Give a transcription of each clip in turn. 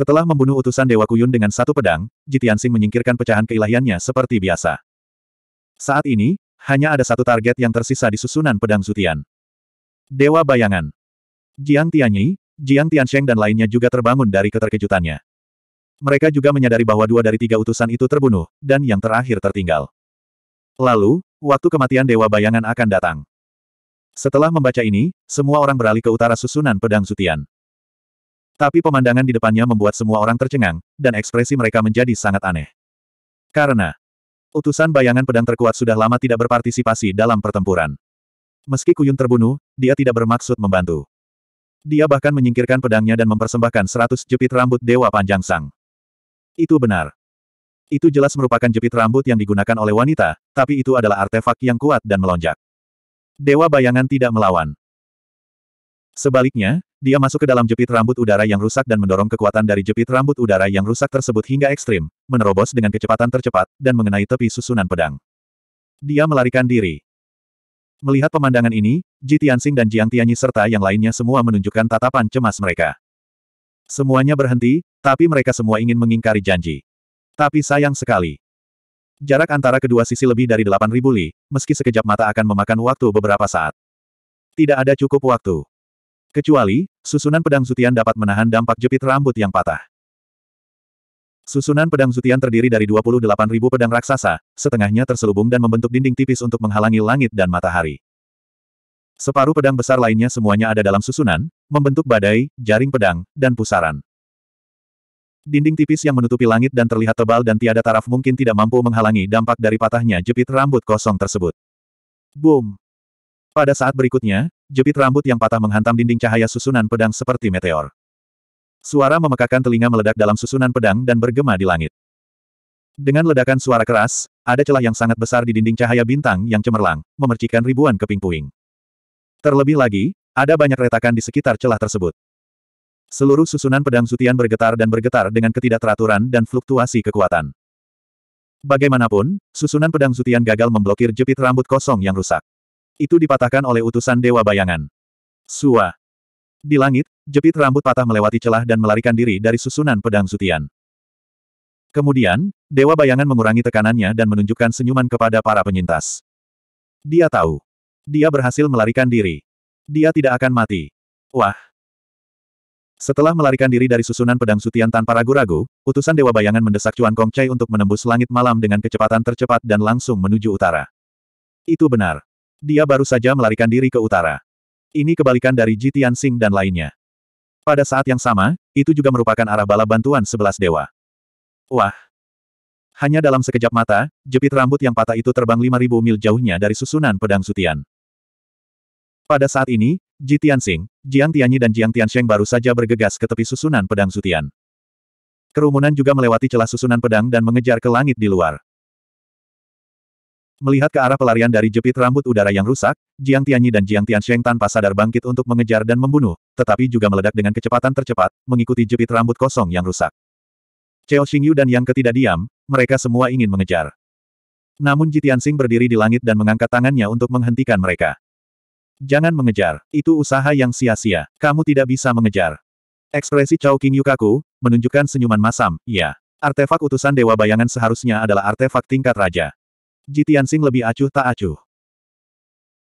Setelah membunuh utusan Dewa Kuyun dengan satu pedang, Jitiansing menyingkirkan pecahan keilahiannya seperti biasa. Saat ini, hanya ada satu target yang tersisa di susunan pedang Zutian. Dewa Bayangan. Jiang Tianyi, Jiang Tiansheng dan lainnya juga terbangun dari keterkejutannya. Mereka juga menyadari bahwa dua dari tiga utusan itu terbunuh, dan yang terakhir tertinggal. Lalu, waktu kematian Dewa Bayangan akan datang. Setelah membaca ini, semua orang beralih ke utara susunan pedang Zutian. Tapi pemandangan di depannya membuat semua orang tercengang, dan ekspresi mereka menjadi sangat aneh. Karena utusan bayangan pedang terkuat sudah lama tidak berpartisipasi dalam pertempuran. Meski Kuyun terbunuh, dia tidak bermaksud membantu. Dia bahkan menyingkirkan pedangnya dan mempersembahkan seratus jepit rambut Dewa Panjang Sang. Itu benar. Itu jelas merupakan jepit rambut yang digunakan oleh wanita, tapi itu adalah artefak yang kuat dan melonjak. Dewa bayangan tidak melawan. Sebaliknya, dia masuk ke dalam jepit rambut udara yang rusak dan mendorong kekuatan dari jepit rambut udara yang rusak tersebut hingga ekstrim, menerobos dengan kecepatan tercepat, dan mengenai tepi susunan pedang. Dia melarikan diri. Melihat pemandangan ini, Ji Tianxing dan Jiang Tianyi serta yang lainnya semua menunjukkan tatapan cemas mereka. Semuanya berhenti, tapi mereka semua ingin mengingkari janji. Tapi sayang sekali. Jarak antara kedua sisi lebih dari 8.000 li, meski sekejap mata akan memakan waktu beberapa saat. Tidak ada cukup waktu. Kecuali, susunan pedang Zutian dapat menahan dampak jepit rambut yang patah. Susunan pedang Zutian terdiri dari ribu pedang raksasa, setengahnya terselubung dan membentuk dinding tipis untuk menghalangi langit dan matahari. Separuh pedang besar lainnya semuanya ada dalam susunan, membentuk badai, jaring pedang, dan pusaran. Dinding tipis yang menutupi langit dan terlihat tebal dan tiada taraf mungkin tidak mampu menghalangi dampak dari patahnya jepit rambut kosong tersebut. Boom! Pada saat berikutnya, jepit rambut yang patah menghantam dinding cahaya susunan pedang seperti meteor. Suara memekakan telinga meledak dalam susunan pedang dan bergema di langit. Dengan ledakan suara keras, ada celah yang sangat besar di dinding cahaya bintang yang cemerlang, memercikan ribuan keping puing. Terlebih lagi, ada banyak retakan di sekitar celah tersebut. Seluruh susunan pedang sutian bergetar dan bergetar dengan ketidakteraturan dan fluktuasi kekuatan. Bagaimanapun, susunan pedang sutian gagal memblokir jepit rambut kosong yang rusak itu dipatahkan oleh utusan Dewa Bayangan. Sua. Di langit, jepit rambut patah melewati celah dan melarikan diri dari susunan pedang sutian. Kemudian, Dewa Bayangan mengurangi tekanannya dan menunjukkan senyuman kepada para penyintas. Dia tahu. Dia berhasil melarikan diri. Dia tidak akan mati. Wah. Setelah melarikan diri dari susunan pedang sutian tanpa ragu-ragu, utusan Dewa Bayangan mendesak Cuan Kongcai untuk menembus langit malam dengan kecepatan tercepat dan langsung menuju utara. Itu benar. Dia baru saja melarikan diri ke utara. Ini kebalikan dari Ji Tianxing dan lainnya. Pada saat yang sama, itu juga merupakan arah bala bantuan sebelas dewa. Wah! Hanya dalam sekejap mata, jepit rambut yang patah itu terbang 5.000 mil jauhnya dari susunan pedang sutian. Pada saat ini, Ji Tianxing, Jiang Tianyi dan Jiang Tiansheng baru saja bergegas ke tepi susunan pedang sutian. Kerumunan juga melewati celah susunan pedang dan mengejar ke langit di luar. Melihat ke arah pelarian dari jepit rambut udara yang rusak, Jiang Tianyi dan Jiang Tiansheng tanpa sadar bangkit untuk mengejar dan membunuh, tetapi juga meledak dengan kecepatan tercepat, mengikuti jepit rambut kosong yang rusak. Cao Xingyu dan yang ketidak diam, mereka semua ingin mengejar. Namun Ji Tianxing berdiri di langit dan mengangkat tangannya untuk menghentikan mereka. Jangan mengejar, itu usaha yang sia-sia, kamu tidak bisa mengejar. Ekspresi Cao Qingyu kaku, menunjukkan senyuman masam, iya. Artefak utusan Dewa Bayangan seharusnya adalah artefak tingkat raja. Jitian Tianxing lebih acuh tak acuh.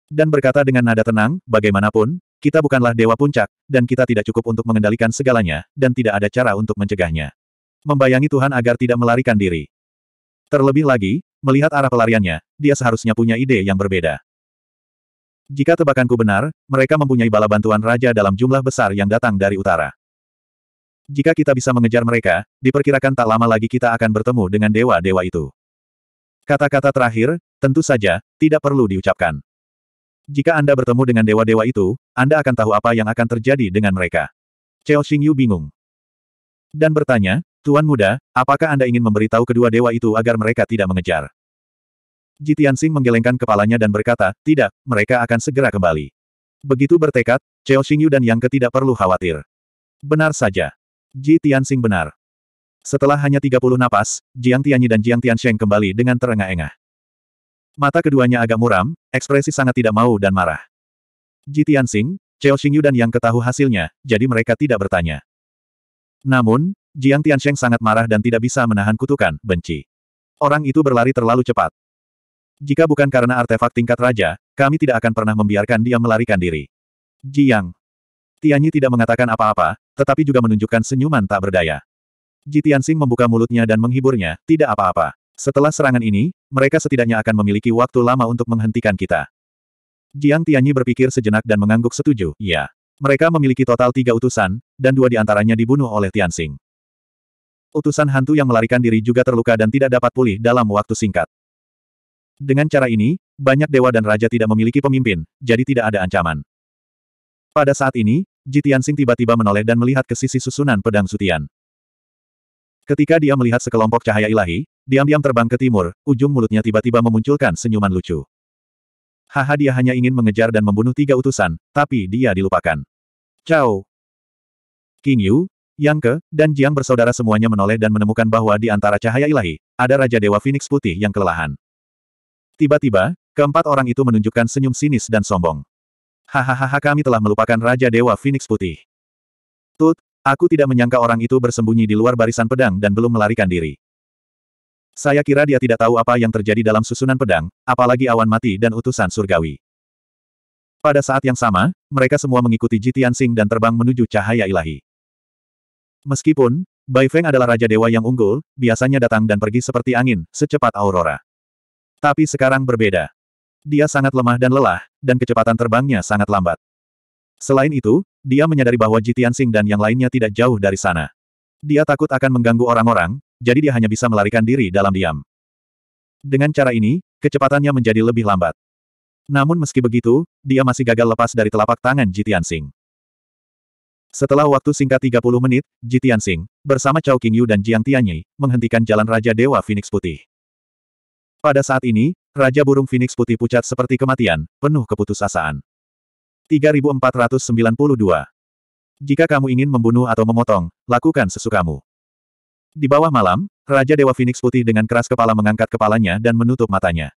Dan berkata dengan nada tenang, bagaimanapun, kita bukanlah dewa puncak, dan kita tidak cukup untuk mengendalikan segalanya, dan tidak ada cara untuk mencegahnya. Membayangi Tuhan agar tidak melarikan diri. Terlebih lagi, melihat arah pelariannya, dia seharusnya punya ide yang berbeda. Jika tebakanku benar, mereka mempunyai bala bantuan raja dalam jumlah besar yang datang dari utara. Jika kita bisa mengejar mereka, diperkirakan tak lama lagi kita akan bertemu dengan dewa-dewa itu. Kata-kata terakhir, tentu saja, tidak perlu diucapkan. Jika Anda bertemu dengan dewa-dewa itu, Anda akan tahu apa yang akan terjadi dengan mereka. Cheo Xingyu bingung. Dan bertanya, Tuan Muda, apakah Anda ingin memberitahu kedua dewa itu agar mereka tidak mengejar? Jitian Sing menggelengkan kepalanya dan berkata, tidak, mereka akan segera kembali. Begitu bertekad, Cheo Xingyu dan Yang Ketidak perlu khawatir. Benar saja. Jitian Sing benar. Setelah hanya 30 napas, Jiang Tianyi dan Jiang Tiansheng kembali dengan terengah-engah. Mata keduanya agak muram, ekspresi sangat tidak mau dan marah. Ji Tianxing, Cao Xingyu dan Yang ketahu hasilnya, jadi mereka tidak bertanya. Namun, Jiang Tiansheng sangat marah dan tidak bisa menahan kutukan, benci. Orang itu berlari terlalu cepat. Jika bukan karena artefak tingkat raja, kami tidak akan pernah membiarkan dia melarikan diri. Jiang. Tianyi tidak mengatakan apa-apa, tetapi juga menunjukkan senyuman tak berdaya. Jitian Sing membuka mulutnya dan menghiburnya, tidak apa-apa. Setelah serangan ini, mereka setidaknya akan memiliki waktu lama untuk menghentikan kita. Jiang Tianyi berpikir sejenak dan mengangguk setuju, Ya. Mereka memiliki total tiga utusan, dan dua di antaranya dibunuh oleh Tian Tianxing. Utusan hantu yang melarikan diri juga terluka dan tidak dapat pulih dalam waktu singkat. Dengan cara ini, banyak dewa dan raja tidak memiliki pemimpin, jadi tidak ada ancaman. Pada saat ini, Tianxing tiba-tiba menoleh dan melihat ke sisi susunan pedang sutian. Ketika dia melihat sekelompok cahaya ilahi, diam-diam terbang ke timur, ujung mulutnya tiba-tiba memunculkan senyuman lucu. Haha dia hanya ingin mengejar dan membunuh tiga utusan, tapi dia dilupakan. Ciao! King Yu, Yang Ke, dan Jiang bersaudara semuanya menoleh dan menemukan bahwa di antara cahaya ilahi, ada Raja Dewa Phoenix Putih yang kelelahan. Tiba-tiba, keempat orang itu menunjukkan senyum sinis dan sombong. Hahaha kami telah melupakan Raja Dewa Phoenix Putih. Tut, Aku tidak menyangka orang itu bersembunyi di luar barisan pedang dan belum melarikan diri. Saya kira dia tidak tahu apa yang terjadi dalam susunan pedang, apalagi awan mati dan utusan surgawi. Pada saat yang sama, mereka semua mengikuti Jitian Sing dan terbang menuju cahaya ilahi. Meskipun, Bai Feng adalah Raja Dewa yang unggul, biasanya datang dan pergi seperti angin, secepat aurora. Tapi sekarang berbeda. Dia sangat lemah dan lelah, dan kecepatan terbangnya sangat lambat. Selain itu, dia menyadari bahwa Jitian Sing dan yang lainnya tidak jauh dari sana. Dia takut akan mengganggu orang-orang, jadi dia hanya bisa melarikan diri dalam diam. Dengan cara ini, kecepatannya menjadi lebih lambat. Namun meski begitu, dia masih gagal lepas dari telapak tangan Jitian Sing. Setelah waktu singkat 30 menit, Jitian Sing, bersama Chao Qingyu dan Jiang Tianyi, menghentikan jalan Raja Dewa Phoenix Putih. Pada saat ini, Raja Burung Phoenix Putih pucat seperti kematian, penuh keputusasaan. 3492. Jika kamu ingin membunuh atau memotong, lakukan sesukamu. Di bawah malam, Raja Dewa Phoenix Putih dengan keras kepala mengangkat kepalanya dan menutup matanya.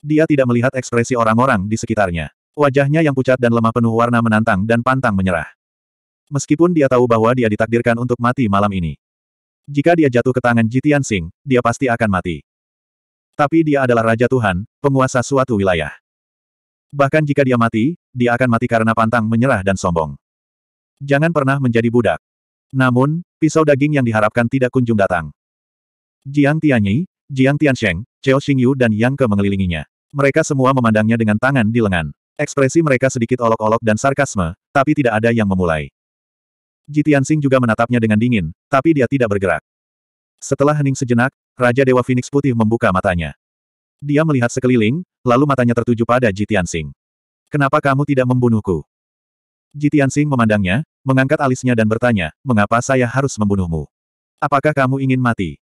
Dia tidak melihat ekspresi orang-orang di sekitarnya. Wajahnya yang pucat dan lemah penuh warna menantang dan pantang menyerah. Meskipun dia tahu bahwa dia ditakdirkan untuk mati malam ini. Jika dia jatuh ke tangan Jitian Singh, dia pasti akan mati. Tapi dia adalah Raja Tuhan, penguasa suatu wilayah. Bahkan jika dia mati, dia akan mati karena pantang menyerah dan sombong. Jangan pernah menjadi budak. Namun, pisau daging yang diharapkan tidak kunjung datang. Jiang Tianyi, Jiang Tiansheng, Cheo Xingyu dan Yang Ke mengelilinginya. Mereka semua memandangnya dengan tangan di lengan. Ekspresi mereka sedikit olok-olok dan sarkasme, tapi tidak ada yang memulai. Ji Tianxing juga menatapnya dengan dingin, tapi dia tidak bergerak. Setelah hening sejenak, Raja Dewa Phoenix Putih membuka matanya. Dia melihat sekeliling, lalu matanya tertuju pada Jitian Sing. Kenapa kamu tidak membunuhku? Jitian Sing memandangnya, mengangkat alisnya dan bertanya, mengapa saya harus membunuhmu? Apakah kamu ingin mati?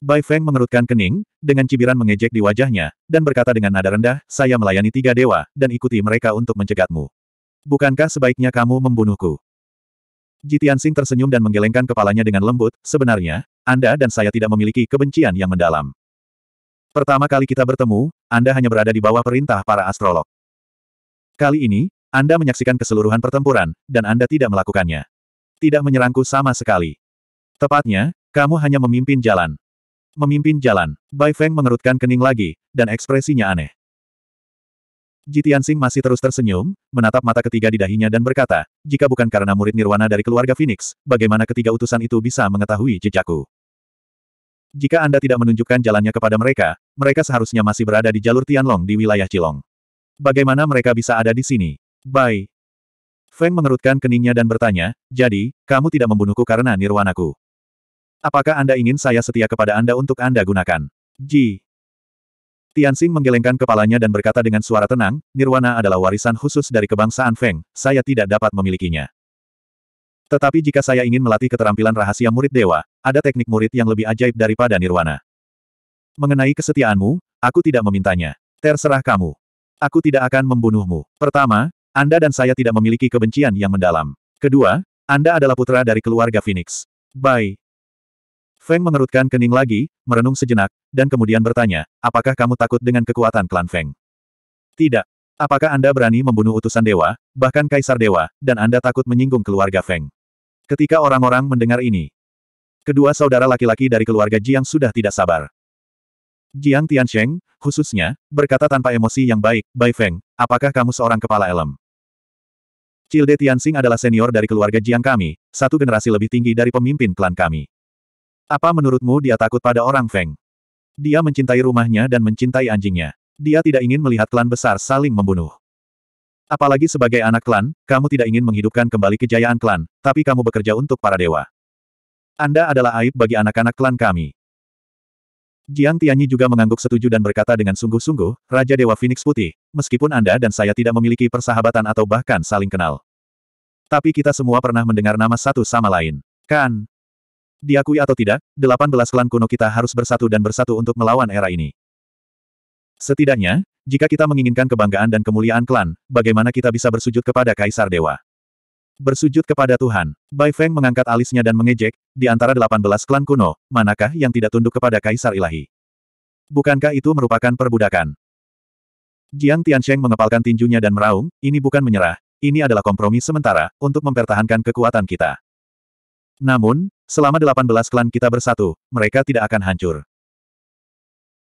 Bai Feng mengerutkan kening, dengan cibiran mengejek di wajahnya, dan berkata dengan nada rendah, saya melayani tiga dewa, dan ikuti mereka untuk mencegatmu. Bukankah sebaiknya kamu membunuhku? Jitian Sing tersenyum dan menggelengkan kepalanya dengan lembut, sebenarnya, Anda dan saya tidak memiliki kebencian yang mendalam. Pertama kali kita bertemu, Anda hanya berada di bawah perintah para astrolog. Kali ini, Anda menyaksikan keseluruhan pertempuran, dan Anda tidak melakukannya. Tidak menyerangku sama sekali. Tepatnya, kamu hanya memimpin jalan. Memimpin jalan, Bai Feng mengerutkan kening lagi, dan ekspresinya aneh. Jitian Sing masih terus tersenyum, menatap mata ketiga di dahinya dan berkata, jika bukan karena murid Nirwana dari keluarga Phoenix, bagaimana ketiga utusan itu bisa mengetahui jejakku? Jika Anda tidak menunjukkan jalannya kepada mereka, mereka seharusnya masih berada di jalur Tianlong di wilayah Cilong. Bagaimana mereka bisa ada di sini? Bai Feng mengerutkan keningnya dan bertanya, jadi, kamu tidak membunuhku karena nirwanaku. Apakah Anda ingin saya setia kepada Anda untuk Anda gunakan? Ji. Tianxing menggelengkan kepalanya dan berkata dengan suara tenang, Nirwana adalah warisan khusus dari kebangsaan Feng, saya tidak dapat memilikinya. Tetapi jika saya ingin melatih keterampilan rahasia murid dewa, ada teknik murid yang lebih ajaib daripada nirwana. Mengenai kesetiaanmu, aku tidak memintanya. Terserah kamu. Aku tidak akan membunuhmu. Pertama, Anda dan saya tidak memiliki kebencian yang mendalam. Kedua, Anda adalah putra dari keluarga Phoenix. Bye. Feng mengerutkan kening lagi, merenung sejenak, dan kemudian bertanya, apakah kamu takut dengan kekuatan klan Feng? Tidak. Apakah Anda berani membunuh utusan dewa, bahkan kaisar dewa, dan Anda takut menyinggung keluarga Feng? Ketika orang-orang mendengar ini, kedua saudara laki-laki dari keluarga Jiang sudah tidak sabar. Jiang Tiansheng, khususnya, berkata tanpa emosi yang baik, Bai Feng, apakah kamu seorang kepala elem? Cilde Tianxing adalah senior dari keluarga Jiang kami, satu generasi lebih tinggi dari pemimpin klan kami. Apa menurutmu dia takut pada orang Feng? Dia mencintai rumahnya dan mencintai anjingnya. Dia tidak ingin melihat klan besar saling membunuh. Apalagi sebagai anak klan, kamu tidak ingin menghidupkan kembali kejayaan klan, tapi kamu bekerja untuk para dewa. Anda adalah aib bagi anak-anak klan kami. Jiang Tianyi juga mengangguk setuju dan berkata dengan sungguh-sungguh, Raja Dewa Phoenix Putih, meskipun Anda dan saya tidak memiliki persahabatan atau bahkan saling kenal. Tapi kita semua pernah mendengar nama satu sama lain. Kan? Diakui atau tidak, 18 klan kuno kita harus bersatu dan bersatu untuk melawan era ini. Setidaknya, jika kita menginginkan kebanggaan dan kemuliaan klan, bagaimana kita bisa bersujud kepada Kaisar Dewa? Bersujud kepada Tuhan. Bai Feng mengangkat alisnya dan mengejek, di antara delapan belas klan kuno, manakah yang tidak tunduk kepada Kaisar Ilahi? Bukankah itu merupakan perbudakan? Jiang Tiansheng mengepalkan tinjunya dan meraung, ini bukan menyerah, ini adalah kompromi sementara, untuk mempertahankan kekuatan kita. Namun, selama delapan belas klan kita bersatu, mereka tidak akan hancur.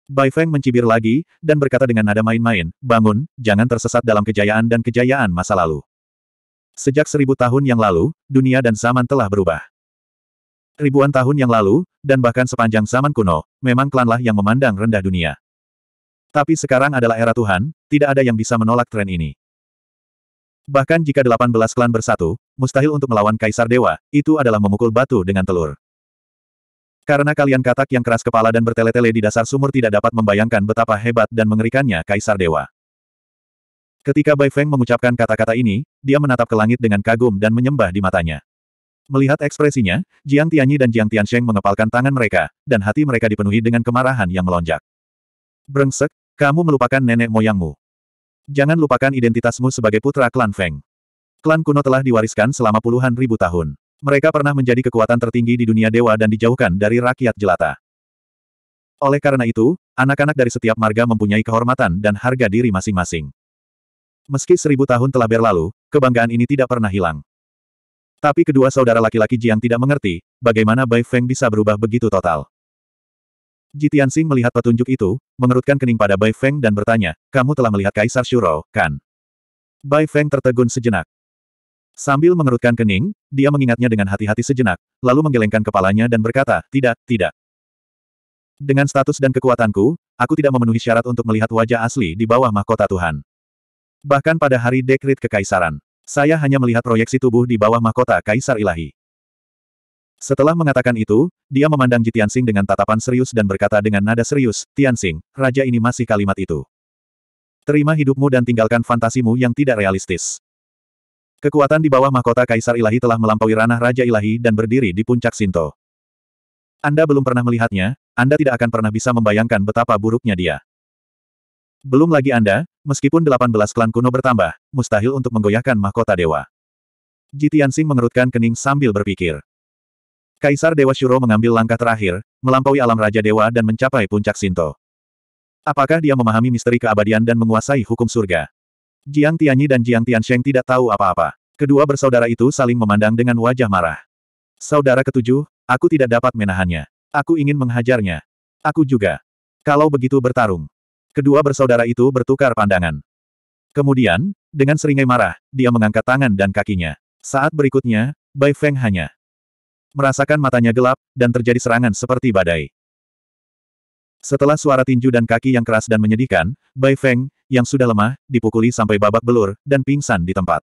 Bai Feng mencibir lagi, dan berkata dengan nada main-main, bangun, jangan tersesat dalam kejayaan dan kejayaan masa lalu. Sejak seribu tahun yang lalu, dunia dan zaman telah berubah. Ribuan tahun yang lalu, dan bahkan sepanjang zaman kuno, memang klanlah yang memandang rendah dunia. Tapi sekarang adalah era Tuhan, tidak ada yang bisa menolak tren ini. Bahkan jika 18 klan bersatu, mustahil untuk melawan Kaisar Dewa, itu adalah memukul batu dengan telur. Karena kalian katak yang keras kepala dan bertele-tele di dasar sumur tidak dapat membayangkan betapa hebat dan mengerikannya Kaisar Dewa. Ketika Bai Feng mengucapkan kata-kata ini, dia menatap ke langit dengan kagum dan menyembah di matanya. Melihat ekspresinya, Jiang Tianyi dan Jiang Tiansheng mengepalkan tangan mereka, dan hati mereka dipenuhi dengan kemarahan yang melonjak. Brengsek, kamu melupakan nenek moyangmu. Jangan lupakan identitasmu sebagai putra klan Feng. Klan kuno telah diwariskan selama puluhan ribu tahun. Mereka pernah menjadi kekuatan tertinggi di dunia dewa dan dijauhkan dari rakyat jelata. Oleh karena itu, anak-anak dari setiap marga mempunyai kehormatan dan harga diri masing-masing. Meski seribu tahun telah berlalu, kebanggaan ini tidak pernah hilang. Tapi kedua saudara laki-laki Jiang tidak mengerti, bagaimana Bai Feng bisa berubah begitu total. Ji Tianxing melihat petunjuk itu, mengerutkan kening pada Bai Feng dan bertanya, kamu telah melihat Kaisar Shuro, kan? Bai Feng tertegun sejenak. Sambil mengerutkan kening, dia mengingatnya dengan hati-hati sejenak, lalu menggelengkan kepalanya dan berkata, tidak, tidak. Dengan status dan kekuatanku, aku tidak memenuhi syarat untuk melihat wajah asli di bawah mahkota Tuhan. Bahkan pada hari dekrit kekaisaran, saya hanya melihat proyeksi tubuh di bawah mahkota Kaisar Ilahi. Setelah mengatakan itu, dia memandang Ji Tianxing dengan tatapan serius dan berkata dengan nada serius, Tianxing, raja ini masih kalimat itu. Terima hidupmu dan tinggalkan fantasimu yang tidak realistis. Kekuatan di bawah mahkota Kaisar Ilahi telah melampaui ranah Raja Ilahi dan berdiri di puncak Sinto. Anda belum pernah melihatnya, Anda tidak akan pernah bisa membayangkan betapa buruknya dia. Belum lagi Anda, meskipun 18 klan kuno bertambah, mustahil untuk menggoyahkan mahkota dewa. Jitiansing mengerutkan kening sambil berpikir. Kaisar Dewa Shuro mengambil langkah terakhir, melampaui alam Raja Dewa dan mencapai puncak Sinto. Apakah dia memahami misteri keabadian dan menguasai hukum surga? Jiang Tianyi dan Jiang Tiansheng tidak tahu apa-apa. Kedua bersaudara itu saling memandang dengan wajah marah. Saudara ketujuh, aku tidak dapat menahannya. Aku ingin menghajarnya. Aku juga. Kalau begitu bertarung. Kedua bersaudara itu bertukar pandangan. Kemudian, dengan seringai marah, dia mengangkat tangan dan kakinya. Saat berikutnya, Bai Feng hanya merasakan matanya gelap, dan terjadi serangan seperti badai. Setelah suara tinju dan kaki yang keras dan menyedihkan, Bai Feng, yang sudah lemah, dipukuli sampai babak belur, dan pingsan di tempat.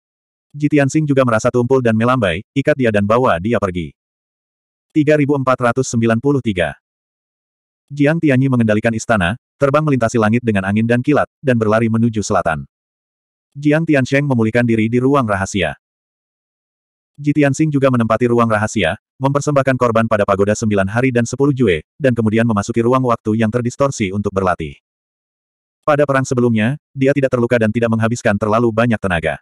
Sing juga merasa tumpul dan melambai, ikat dia dan bawa dia pergi. 3493 Jiang Tianyi mengendalikan istana, terbang melintasi langit dengan angin dan kilat, dan berlari menuju selatan. Jiang Tiansheng memulihkan diri di ruang rahasia. Sing juga menempati ruang rahasia, mempersembahkan korban pada pagoda sembilan hari dan sepuluh jue, dan kemudian memasuki ruang waktu yang terdistorsi untuk berlatih. Pada perang sebelumnya, dia tidak terluka dan tidak menghabiskan terlalu banyak tenaga.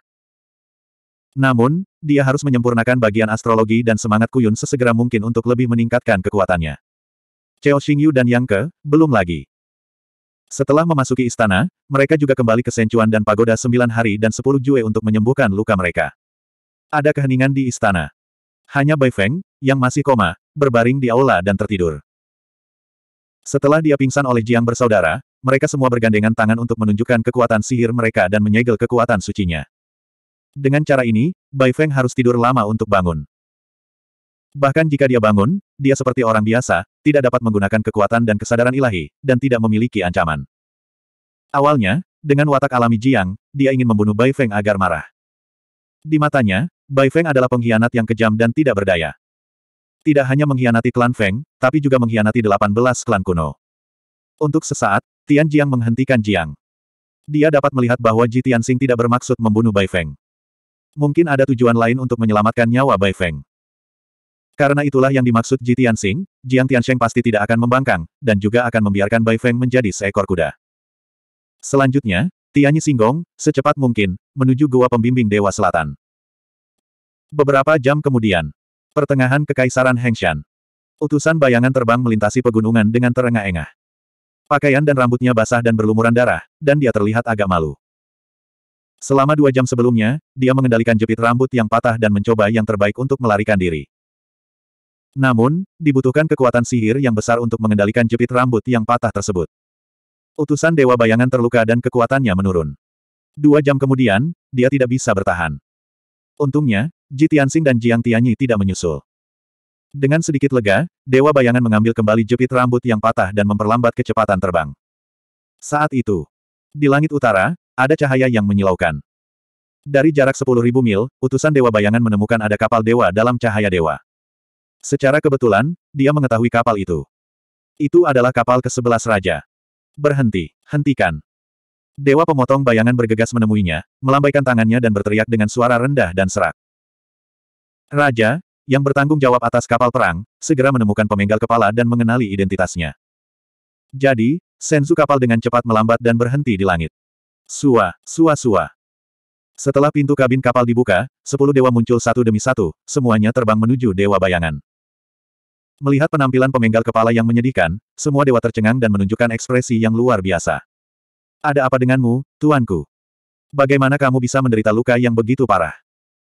Namun, dia harus menyempurnakan bagian astrologi dan semangat Kuyun sesegera mungkin untuk lebih meningkatkan kekuatannya. Cheo Xingyu dan Yang Ke, belum lagi. Setelah memasuki istana, mereka juga kembali ke Senchuan dan Pagoda Sembilan Hari dan Sepuluh Jue untuk menyembuhkan luka mereka. Ada keheningan di istana. Hanya Bai Feng, yang masih koma, berbaring di aula dan tertidur. Setelah dia pingsan oleh Jiang bersaudara, mereka semua bergandengan tangan untuk menunjukkan kekuatan sihir mereka dan menyegel kekuatan sucinya. Dengan cara ini, Bai Feng harus tidur lama untuk bangun. Bahkan jika dia bangun, dia seperti orang biasa, tidak dapat menggunakan kekuatan dan kesadaran ilahi, dan tidak memiliki ancaman. Awalnya, dengan watak alami Jiang, dia ingin membunuh Bai Feng agar marah. Di matanya, Bai Feng adalah pengkhianat yang kejam dan tidak berdaya. Tidak hanya mengkhianati klan Feng, tapi juga mengkhianati 18 klan kuno. Untuk sesaat, Tian Jiang menghentikan Jiang. Dia dapat melihat bahwa Ji Tianxing tidak bermaksud membunuh Bai Feng. Mungkin ada tujuan lain untuk menyelamatkan nyawa Bai Feng. Karena itulah yang dimaksud Ji Tianxing, Jiang Tiansheng pasti tidak akan membangkang, dan juga akan membiarkan Bai Feng menjadi seekor kuda. Selanjutnya, Tianyi Singgong, secepat mungkin, menuju Gua Pembimbing Dewa Selatan. Beberapa jam kemudian, pertengahan Kekaisaran Hengshan. Utusan bayangan terbang melintasi pegunungan dengan terengah-engah. Pakaian dan rambutnya basah dan berlumuran darah, dan dia terlihat agak malu. Selama dua jam sebelumnya, dia mengendalikan jepit rambut yang patah dan mencoba yang terbaik untuk melarikan diri. Namun, dibutuhkan kekuatan sihir yang besar untuk mengendalikan jepit rambut yang patah tersebut. Utusan Dewa Bayangan terluka dan kekuatannya menurun. Dua jam kemudian, dia tidak bisa bertahan. Untungnya, Ji Tianxing dan Jiang Tianyi tidak menyusul. Dengan sedikit lega, Dewa Bayangan mengambil kembali jepit rambut yang patah dan memperlambat kecepatan terbang. Saat itu, di langit utara, ada cahaya yang menyilaukan. Dari jarak 10.000 mil, utusan Dewa Bayangan menemukan ada kapal dewa dalam cahaya dewa. Secara kebetulan, dia mengetahui kapal itu. Itu adalah kapal ke-11 Raja. Berhenti, hentikan. Dewa pemotong bayangan bergegas menemuinya, melambaikan tangannya dan berteriak dengan suara rendah dan serak. Raja, yang bertanggung jawab atas kapal perang, segera menemukan pemenggal kepala dan mengenali identitasnya. Jadi, Senzu kapal dengan cepat melambat dan berhenti di langit. Sua, sua sua. Setelah pintu kabin kapal dibuka, sepuluh dewa muncul satu demi satu, semuanya terbang menuju dewa bayangan. Melihat penampilan pemenggal kepala yang menyedihkan, semua dewa tercengang dan menunjukkan ekspresi yang luar biasa. Ada apa denganmu, tuanku? Bagaimana kamu bisa menderita luka yang begitu parah?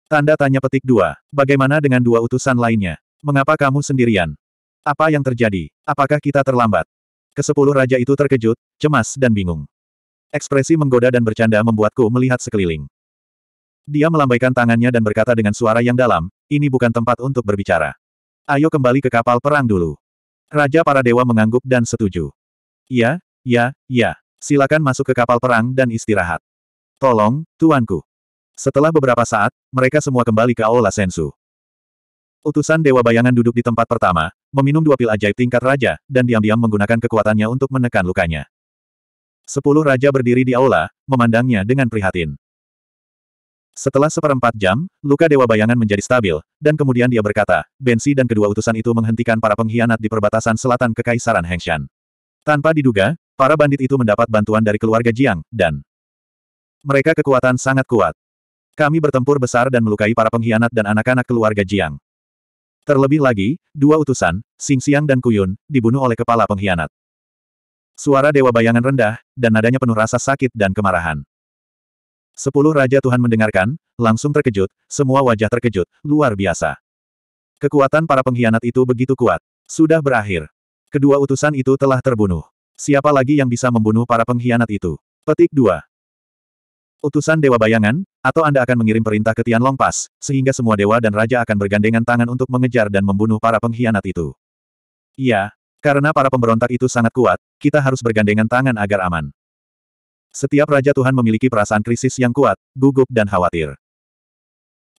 Tanda tanya petik dua. Bagaimana dengan dua utusan lainnya? Mengapa kamu sendirian? Apa yang terjadi? Apakah kita terlambat? Kesepuluh raja itu terkejut, cemas dan bingung. Ekspresi menggoda dan bercanda membuatku melihat sekeliling. Dia melambaikan tangannya dan berkata dengan suara yang dalam, ini bukan tempat untuk berbicara. Ayo kembali ke kapal perang dulu. Raja para dewa mengangguk dan setuju. Ya, ya, ya. Silakan masuk ke kapal perang dan istirahat. Tolong, tuanku. Setelah beberapa saat, mereka semua kembali ke Aula Sensu. Utusan Dewa Bayangan duduk di tempat pertama, meminum dua pil ajaib tingkat raja, dan diam-diam menggunakan kekuatannya untuk menekan lukanya. Sepuluh raja berdiri di aula, memandangnya dengan prihatin. Setelah seperempat jam, luka Dewa Bayangan menjadi stabil, dan kemudian dia berkata, Bensi dan kedua utusan itu menghentikan para pengkhianat di perbatasan selatan Kekaisaran Hengshan. Tanpa diduga, para bandit itu mendapat bantuan dari keluarga Jiang, dan mereka kekuatan sangat kuat. Kami bertempur besar dan melukai para pengkhianat dan anak-anak keluarga Jiang. Terlebih lagi, dua utusan, Xing Xiang dan Kuyun, dibunuh oleh kepala pengkhianat. Suara dewa bayangan rendah, dan nadanya penuh rasa sakit dan kemarahan. Sepuluh Raja Tuhan mendengarkan, langsung terkejut, semua wajah terkejut, luar biasa. Kekuatan para pengkhianat itu begitu kuat. Sudah berakhir. Kedua utusan itu telah terbunuh. Siapa lagi yang bisa membunuh para pengkhianat itu? Petik 2. Utusan Dewa Bayangan, atau Anda akan mengirim perintah ke Tianlong Pass, sehingga semua dewa dan raja akan bergandengan tangan untuk mengejar dan membunuh para pengkhianat itu. Iya, karena para pemberontak itu sangat kuat, kita harus bergandengan tangan agar aman. Setiap Raja Tuhan memiliki perasaan krisis yang kuat, gugup dan khawatir.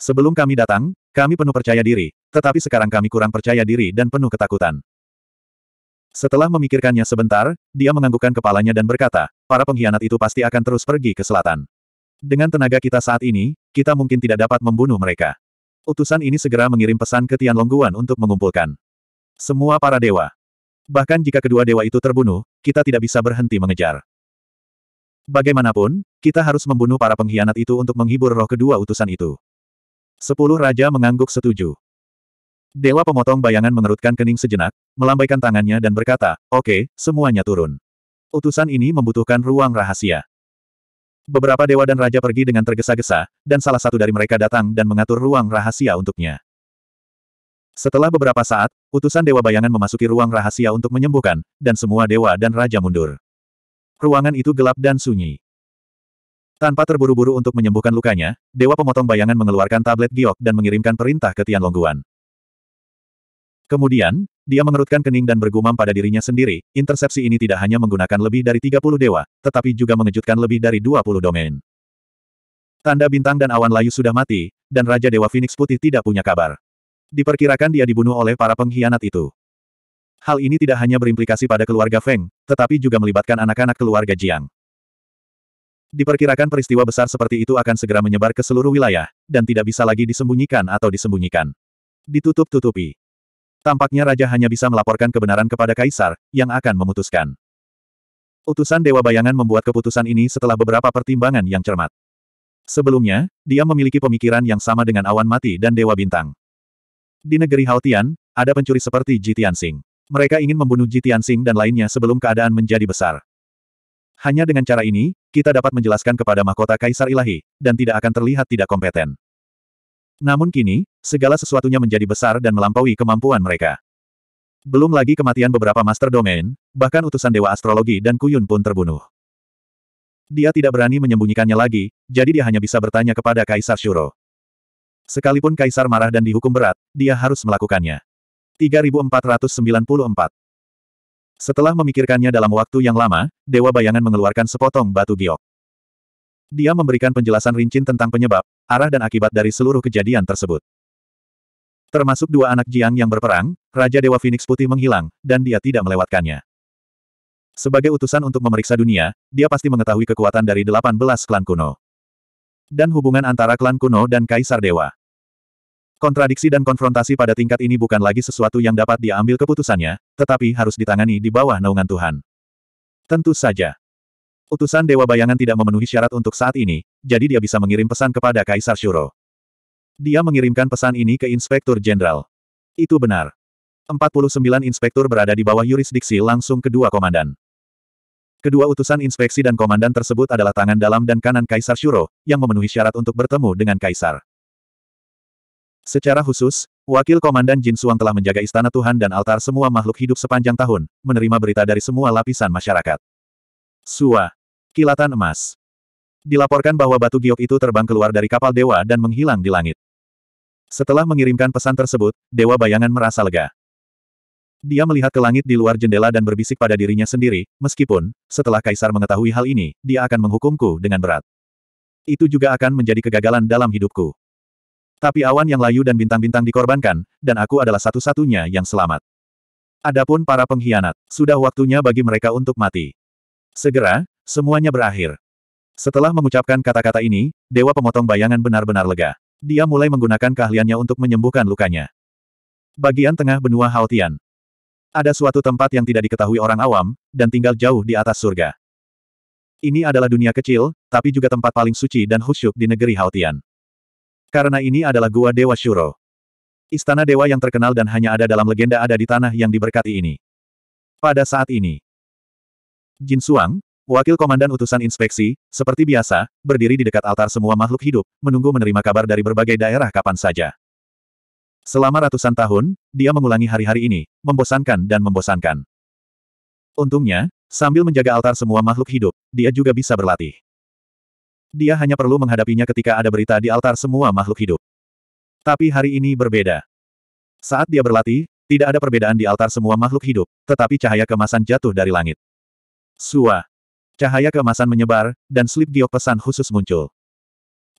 Sebelum kami datang, kami penuh percaya diri, tetapi sekarang kami kurang percaya diri dan penuh ketakutan. Setelah memikirkannya sebentar, dia menganggukkan kepalanya dan berkata, para pengkhianat itu pasti akan terus pergi ke selatan. Dengan tenaga kita saat ini, kita mungkin tidak dapat membunuh mereka. Utusan ini segera mengirim pesan ke Tian Longguan untuk mengumpulkan semua para dewa. Bahkan jika kedua dewa itu terbunuh, kita tidak bisa berhenti mengejar. Bagaimanapun, kita harus membunuh para pengkhianat itu untuk menghibur roh kedua utusan itu. Sepuluh raja mengangguk setuju. Dewa pemotong bayangan mengerutkan kening sejenak, melambaikan tangannya dan berkata, oke, okay, semuanya turun. Utusan ini membutuhkan ruang rahasia. Beberapa dewa dan raja pergi dengan tergesa-gesa, dan salah satu dari mereka datang dan mengatur ruang rahasia untuknya. Setelah beberapa saat, utusan Dewa Bayangan memasuki ruang rahasia untuk menyembuhkan, dan semua dewa dan raja mundur. Ruangan itu gelap dan sunyi. Tanpa terburu-buru untuk menyembuhkan lukanya, Dewa Pemotong Bayangan mengeluarkan tablet giok dan mengirimkan perintah ke Tian Longguan. Kemudian, dia mengerutkan kening dan bergumam pada dirinya sendiri, intersepsi ini tidak hanya menggunakan lebih dari 30 dewa, tetapi juga mengejutkan lebih dari 20 domain. Tanda bintang dan awan layu sudah mati, dan Raja Dewa Phoenix Putih tidak punya kabar. Diperkirakan dia dibunuh oleh para pengkhianat itu. Hal ini tidak hanya berimplikasi pada keluarga Feng, tetapi juga melibatkan anak-anak keluarga Jiang. Diperkirakan peristiwa besar seperti itu akan segera menyebar ke seluruh wilayah, dan tidak bisa lagi disembunyikan atau disembunyikan. Ditutup-tutupi. Tampaknya raja hanya bisa melaporkan kebenaran kepada kaisar, yang akan memutuskan. Utusan Dewa Bayangan membuat keputusan ini setelah beberapa pertimbangan yang cermat. Sebelumnya, dia memiliki pemikiran yang sama dengan Awan Mati dan Dewa Bintang. Di negeri Haotian, ada pencuri seperti Jitian Sing. Mereka ingin membunuh Jitian Sing dan lainnya sebelum keadaan menjadi besar. Hanya dengan cara ini, kita dapat menjelaskan kepada mahkota Kaisar Ilahi, dan tidak akan terlihat tidak kompeten. Namun kini, segala sesuatunya menjadi besar dan melampaui kemampuan mereka. Belum lagi kematian beberapa master domain, bahkan utusan dewa astrologi dan Kuyun pun terbunuh. Dia tidak berani menyembunyikannya lagi, jadi dia hanya bisa bertanya kepada Kaisar Shuro. Sekalipun Kaisar marah dan dihukum berat, dia harus melakukannya. 3494 Setelah memikirkannya dalam waktu yang lama, Dewa Bayangan mengeluarkan sepotong batu giok. Dia memberikan penjelasan rincin tentang penyebab, arah dan akibat dari seluruh kejadian tersebut. Termasuk dua anak Jiang yang berperang, Raja Dewa Phoenix Putih menghilang, dan dia tidak melewatkannya. Sebagai utusan untuk memeriksa dunia, dia pasti mengetahui kekuatan dari 18 klan kuno. Dan hubungan antara klan kuno dan Kaisar Dewa. Kontradiksi dan konfrontasi pada tingkat ini bukan lagi sesuatu yang dapat diambil keputusannya, tetapi harus ditangani di bawah naungan Tuhan. Tentu saja. Utusan Dewa Bayangan tidak memenuhi syarat untuk saat ini, jadi dia bisa mengirim pesan kepada Kaisar Shuro. Dia mengirimkan pesan ini ke Inspektur Jenderal. Itu benar. 49 inspektur berada di bawah yurisdiksi langsung kedua komandan. Kedua utusan inspeksi dan komandan tersebut adalah tangan dalam dan kanan Kaisar Shuro, yang memenuhi syarat untuk bertemu dengan Kaisar. Secara khusus, Wakil Komandan Jin Suang telah menjaga Istana Tuhan dan altar semua makhluk hidup sepanjang tahun, menerima berita dari semua lapisan masyarakat. Suah. Kilatan emas. Dilaporkan bahwa batu giok itu terbang keluar dari kapal dewa dan menghilang di langit. Setelah mengirimkan pesan tersebut, dewa bayangan merasa lega. Dia melihat ke langit di luar jendela dan berbisik pada dirinya sendiri, meskipun, setelah kaisar mengetahui hal ini, dia akan menghukumku dengan berat. Itu juga akan menjadi kegagalan dalam hidupku. Tapi awan yang layu dan bintang-bintang dikorbankan, dan aku adalah satu-satunya yang selamat. Adapun para pengkhianat, sudah waktunya bagi mereka untuk mati. Segera, Semuanya berakhir. Setelah mengucapkan kata-kata ini, Dewa Pemotong Bayangan benar-benar lega. Dia mulai menggunakan keahliannya untuk menyembuhkan lukanya. Bagian tengah benua Haotian. Ada suatu tempat yang tidak diketahui orang awam, dan tinggal jauh di atas surga. Ini adalah dunia kecil, tapi juga tempat paling suci dan khusyuk di negeri Haotian. Karena ini adalah Gua Dewa Shuro. Istana Dewa yang terkenal dan hanya ada dalam legenda ada di tanah yang diberkati ini. Pada saat ini, Jin Suang, Wakil Komandan Utusan Inspeksi, seperti biasa, berdiri di dekat altar semua makhluk hidup, menunggu menerima kabar dari berbagai daerah kapan saja. Selama ratusan tahun, dia mengulangi hari-hari ini, membosankan dan membosankan. Untungnya, sambil menjaga altar semua makhluk hidup, dia juga bisa berlatih. Dia hanya perlu menghadapinya ketika ada berita di altar semua makhluk hidup. Tapi hari ini berbeda. Saat dia berlatih, tidak ada perbedaan di altar semua makhluk hidup, tetapi cahaya kemasan jatuh dari langit. Suah. Cahaya keemasan menyebar, dan slip giok pesan khusus muncul.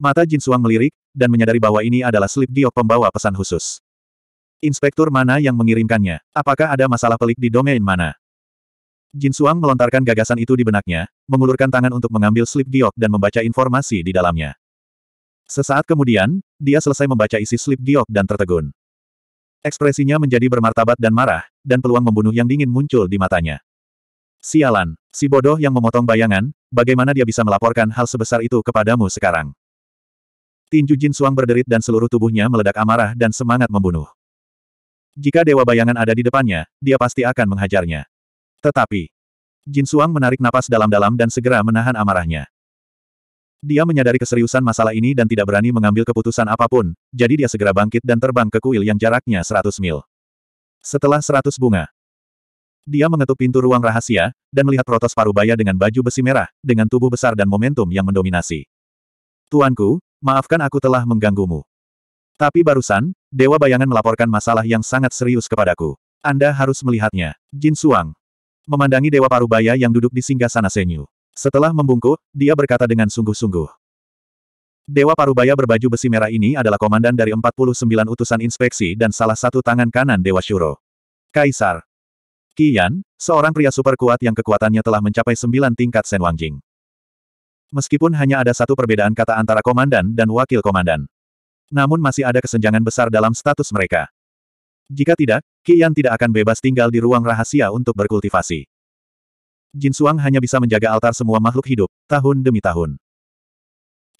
Mata Jin Suang melirik, dan menyadari bahwa ini adalah slip giok pembawa pesan khusus. Inspektur mana yang mengirimkannya? Apakah ada masalah pelik di domain mana? Jin Suang melontarkan gagasan itu di benaknya, mengulurkan tangan untuk mengambil slip giok dan membaca informasi di dalamnya. Sesaat kemudian, dia selesai membaca isi slip giok dan tertegun. Ekspresinya menjadi bermartabat dan marah, dan peluang membunuh yang dingin muncul di matanya. Sialan, si bodoh yang memotong bayangan, bagaimana dia bisa melaporkan hal sebesar itu kepadamu sekarang? Tinju Jin Suang berderit dan seluruh tubuhnya meledak amarah dan semangat membunuh. Jika Dewa Bayangan ada di depannya, dia pasti akan menghajarnya. Tetapi, Jin Suang menarik napas dalam-dalam dan segera menahan amarahnya. Dia menyadari keseriusan masalah ini dan tidak berani mengambil keputusan apapun, jadi dia segera bangkit dan terbang ke kuil yang jaraknya 100 mil. Setelah 100 bunga, dia mengetuk pintu ruang rahasia, dan melihat Protos Parubaya dengan baju besi merah, dengan tubuh besar dan momentum yang mendominasi. Tuanku, maafkan aku telah mengganggumu. Tapi barusan, Dewa Bayangan melaporkan masalah yang sangat serius kepadaku. Anda harus melihatnya. Jin Suang. Memandangi Dewa Parubaya yang duduk di singgah sana Senyu. Setelah membungkuk, dia berkata dengan sungguh-sungguh. Dewa Parubaya berbaju besi merah ini adalah komandan dari 49 utusan inspeksi dan salah satu tangan kanan Dewa Syuro. Kaisar. Kian, seorang pria super kuat yang kekuatannya telah mencapai sembilan tingkat Sen Wangjing. Meskipun hanya ada satu perbedaan kata antara komandan dan wakil komandan. Namun masih ada kesenjangan besar dalam status mereka. Jika tidak, Kian tidak akan bebas tinggal di ruang rahasia untuk berkultivasi. Jin Suang hanya bisa menjaga altar semua makhluk hidup, tahun demi tahun.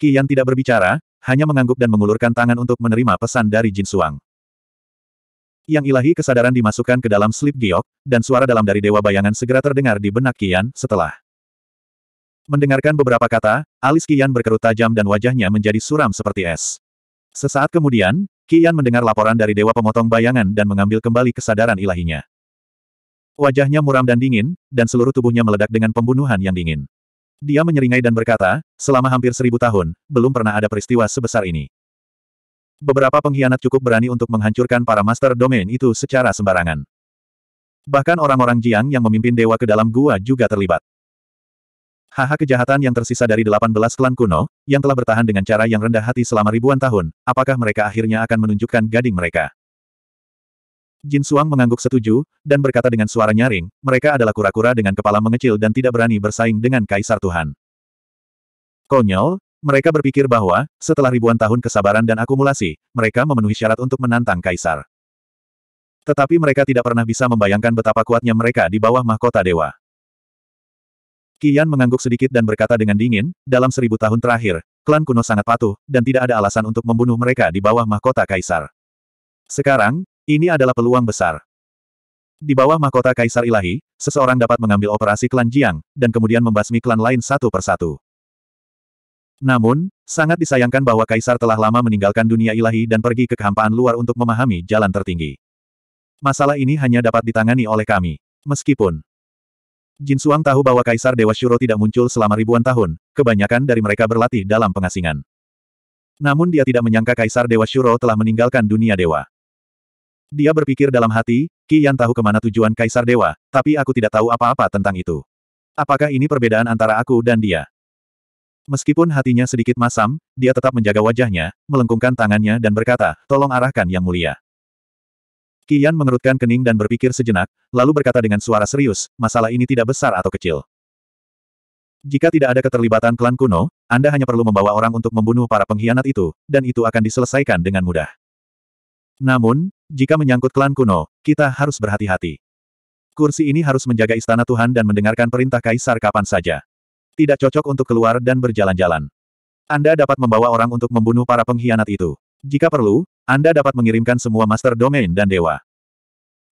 Kian tidak berbicara, hanya mengangguk dan mengulurkan tangan untuk menerima pesan dari Jin Suang. Yang ilahi kesadaran dimasukkan ke dalam slip giok, dan suara dalam dari dewa bayangan segera terdengar di benak Kian setelah. Mendengarkan beberapa kata, alis Kian berkerut tajam dan wajahnya menjadi suram seperti es. Sesaat kemudian, Kian mendengar laporan dari dewa pemotong bayangan dan mengambil kembali kesadaran ilahinya. Wajahnya muram dan dingin, dan seluruh tubuhnya meledak dengan pembunuhan yang dingin. Dia menyeringai dan berkata, selama hampir seribu tahun, belum pernah ada peristiwa sebesar ini. Beberapa pengkhianat cukup berani untuk menghancurkan para master domain itu secara sembarangan. Bahkan orang-orang Jiang yang memimpin dewa ke dalam gua juga terlibat. Haha kejahatan yang tersisa dari 18 klan kuno, yang telah bertahan dengan cara yang rendah hati selama ribuan tahun, apakah mereka akhirnya akan menunjukkan gading mereka? Jin Suang mengangguk setuju, dan berkata dengan suara nyaring, mereka adalah kura-kura dengan kepala mengecil dan tidak berani bersaing dengan Kaisar Tuhan. Konyol, mereka berpikir bahwa, setelah ribuan tahun kesabaran dan akumulasi, mereka memenuhi syarat untuk menantang kaisar. Tetapi mereka tidak pernah bisa membayangkan betapa kuatnya mereka di bawah mahkota dewa. Kian mengangguk sedikit dan berkata dengan dingin, dalam seribu tahun terakhir, klan kuno sangat patuh, dan tidak ada alasan untuk membunuh mereka di bawah mahkota kaisar. Sekarang, ini adalah peluang besar. Di bawah mahkota kaisar ilahi, seseorang dapat mengambil operasi klan Jiang, dan kemudian membasmi klan lain satu persatu. Namun, sangat disayangkan bahwa Kaisar telah lama meninggalkan dunia ilahi dan pergi ke kehampaan luar untuk memahami jalan tertinggi. Masalah ini hanya dapat ditangani oleh kami. Meskipun Jin Suang tahu bahwa Kaisar Dewa Shuro tidak muncul selama ribuan tahun, kebanyakan dari mereka berlatih dalam pengasingan. Namun dia tidak menyangka Kaisar Dewa Shuro telah meninggalkan dunia dewa. Dia berpikir dalam hati, Ki Yan tahu kemana tujuan Kaisar Dewa, tapi aku tidak tahu apa-apa tentang itu. Apakah ini perbedaan antara aku dan dia? Meskipun hatinya sedikit masam, dia tetap menjaga wajahnya, melengkungkan tangannya dan berkata, tolong arahkan yang mulia. Kian mengerutkan kening dan berpikir sejenak, lalu berkata dengan suara serius, masalah ini tidak besar atau kecil. Jika tidak ada keterlibatan klan kuno, Anda hanya perlu membawa orang untuk membunuh para pengkhianat itu, dan itu akan diselesaikan dengan mudah. Namun, jika menyangkut klan kuno, kita harus berhati-hati. Kursi ini harus menjaga istana Tuhan dan mendengarkan perintah kaisar kapan saja tidak cocok untuk keluar dan berjalan-jalan. Anda dapat membawa orang untuk membunuh para pengkhianat itu. Jika perlu, Anda dapat mengirimkan semua master domain dan dewa.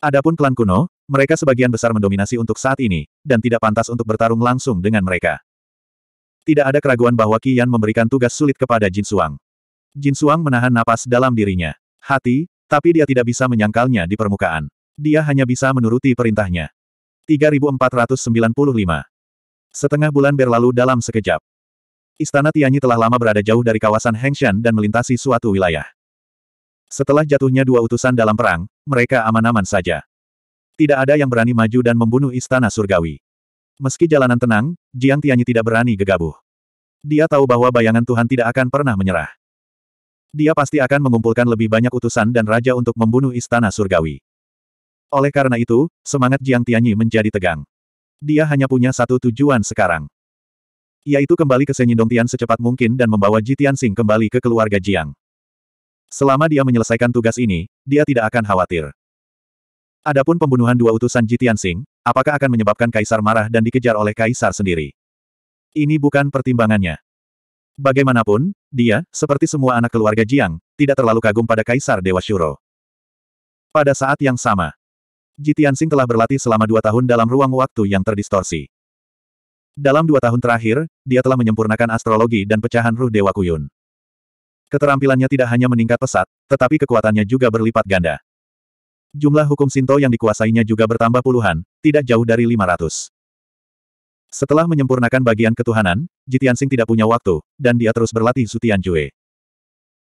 Adapun klan kuno, mereka sebagian besar mendominasi untuk saat ini, dan tidak pantas untuk bertarung langsung dengan mereka. Tidak ada keraguan bahwa Qian memberikan tugas sulit kepada Jin Suang. Jin Suang menahan napas dalam dirinya. Hati, tapi dia tidak bisa menyangkalnya di permukaan. Dia hanya bisa menuruti perintahnya. 3495 Setengah bulan berlalu dalam sekejap. Istana Tianyi telah lama berada jauh dari kawasan Hengshan dan melintasi suatu wilayah. Setelah jatuhnya dua utusan dalam perang, mereka aman-aman saja. Tidak ada yang berani maju dan membunuh istana surgawi. Meski jalanan tenang, Jiang Tianyi tidak berani gegabah. Dia tahu bahwa bayangan Tuhan tidak akan pernah menyerah. Dia pasti akan mengumpulkan lebih banyak utusan dan raja untuk membunuh istana surgawi. Oleh karena itu, semangat Jiang Tianyi menjadi tegang. Dia hanya punya satu tujuan sekarang. Yaitu kembali ke Senyindong Tian secepat mungkin dan membawa Ji Tianxing kembali ke keluarga Jiang. Selama dia menyelesaikan tugas ini, dia tidak akan khawatir. Adapun pembunuhan dua utusan Ji Tianxing, apakah akan menyebabkan Kaisar marah dan dikejar oleh Kaisar sendiri? Ini bukan pertimbangannya. Bagaimanapun, dia, seperti semua anak keluarga Jiang, tidak terlalu kagum pada Kaisar Dewa Shuro. Pada saat yang sama, Ji Tianxing telah berlatih selama dua tahun dalam ruang waktu yang terdistorsi. Dalam dua tahun terakhir, dia telah menyempurnakan astrologi dan pecahan ruh Dewa Kuyun. Keterampilannya tidak hanya meningkat pesat, tetapi kekuatannya juga berlipat ganda. Jumlah hukum Sinto yang dikuasainya juga bertambah puluhan, tidak jauh dari 500. Setelah menyempurnakan bagian ketuhanan, Jitiansing tidak punya waktu, dan dia terus berlatih Sutian Jue.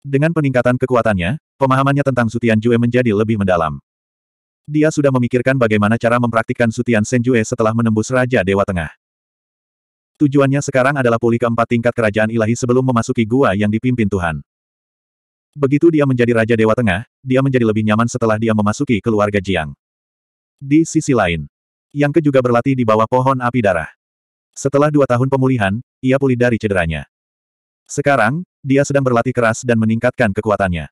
Dengan peningkatan kekuatannya, pemahamannya tentang Sutian Jue menjadi lebih mendalam. Dia sudah memikirkan bagaimana cara mempraktikkan Sutian Senjue setelah menembus Raja Dewa Tengah. Tujuannya sekarang adalah pulih keempat tingkat kerajaan ilahi sebelum memasuki gua yang dipimpin Tuhan. Begitu dia menjadi Raja Dewa Tengah, dia menjadi lebih nyaman setelah dia memasuki keluarga Jiang. Di sisi lain, Yang Ke juga berlatih di bawah pohon api darah. Setelah dua tahun pemulihan, ia pulih dari cederanya. Sekarang, dia sedang berlatih keras dan meningkatkan kekuatannya.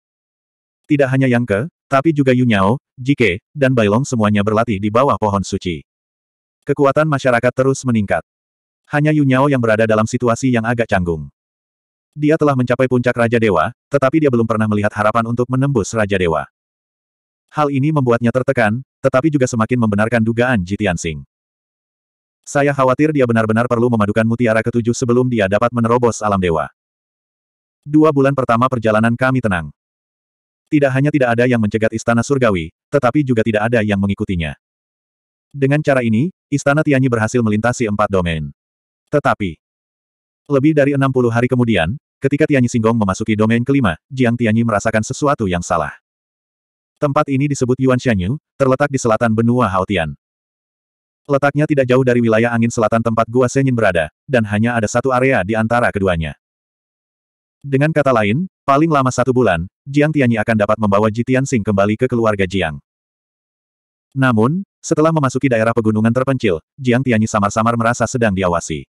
Tidak hanya Yang Ke. Tapi juga Yunyao, Jike, dan Bailong semuanya berlatih di bawah pohon suci. Kekuatan masyarakat terus meningkat. Hanya Yunyao yang berada dalam situasi yang agak canggung. Dia telah mencapai puncak Raja Dewa, tetapi dia belum pernah melihat harapan untuk menembus Raja Dewa. Hal ini membuatnya tertekan, tetapi juga semakin membenarkan dugaan Jitian Sing. Saya khawatir dia benar-benar perlu memadukan mutiara ketujuh sebelum dia dapat menerobos alam dewa. Dua bulan pertama perjalanan kami tenang. Tidak hanya tidak ada yang mencegat istana surgawi, tetapi juga tidak ada yang mengikutinya. Dengan cara ini, istana Tianyi berhasil melintasi empat domain. Tetapi, lebih dari 60 hari kemudian, ketika Tianyi Singgong memasuki domain kelima, Jiang Tianyi merasakan sesuatu yang salah. Tempat ini disebut Yuan Xianyu, terletak di selatan benua Haotian. Letaknya tidak jauh dari wilayah angin selatan tempat Gua Senyin berada, dan hanya ada satu area di antara keduanya. Dengan kata lain, Paling lama satu bulan, Jiang Tianyi akan dapat membawa Jitian Sing kembali ke keluarga Jiang. Namun, setelah memasuki daerah pegunungan terpencil, Jiang Tianyi samar-samar merasa sedang diawasi.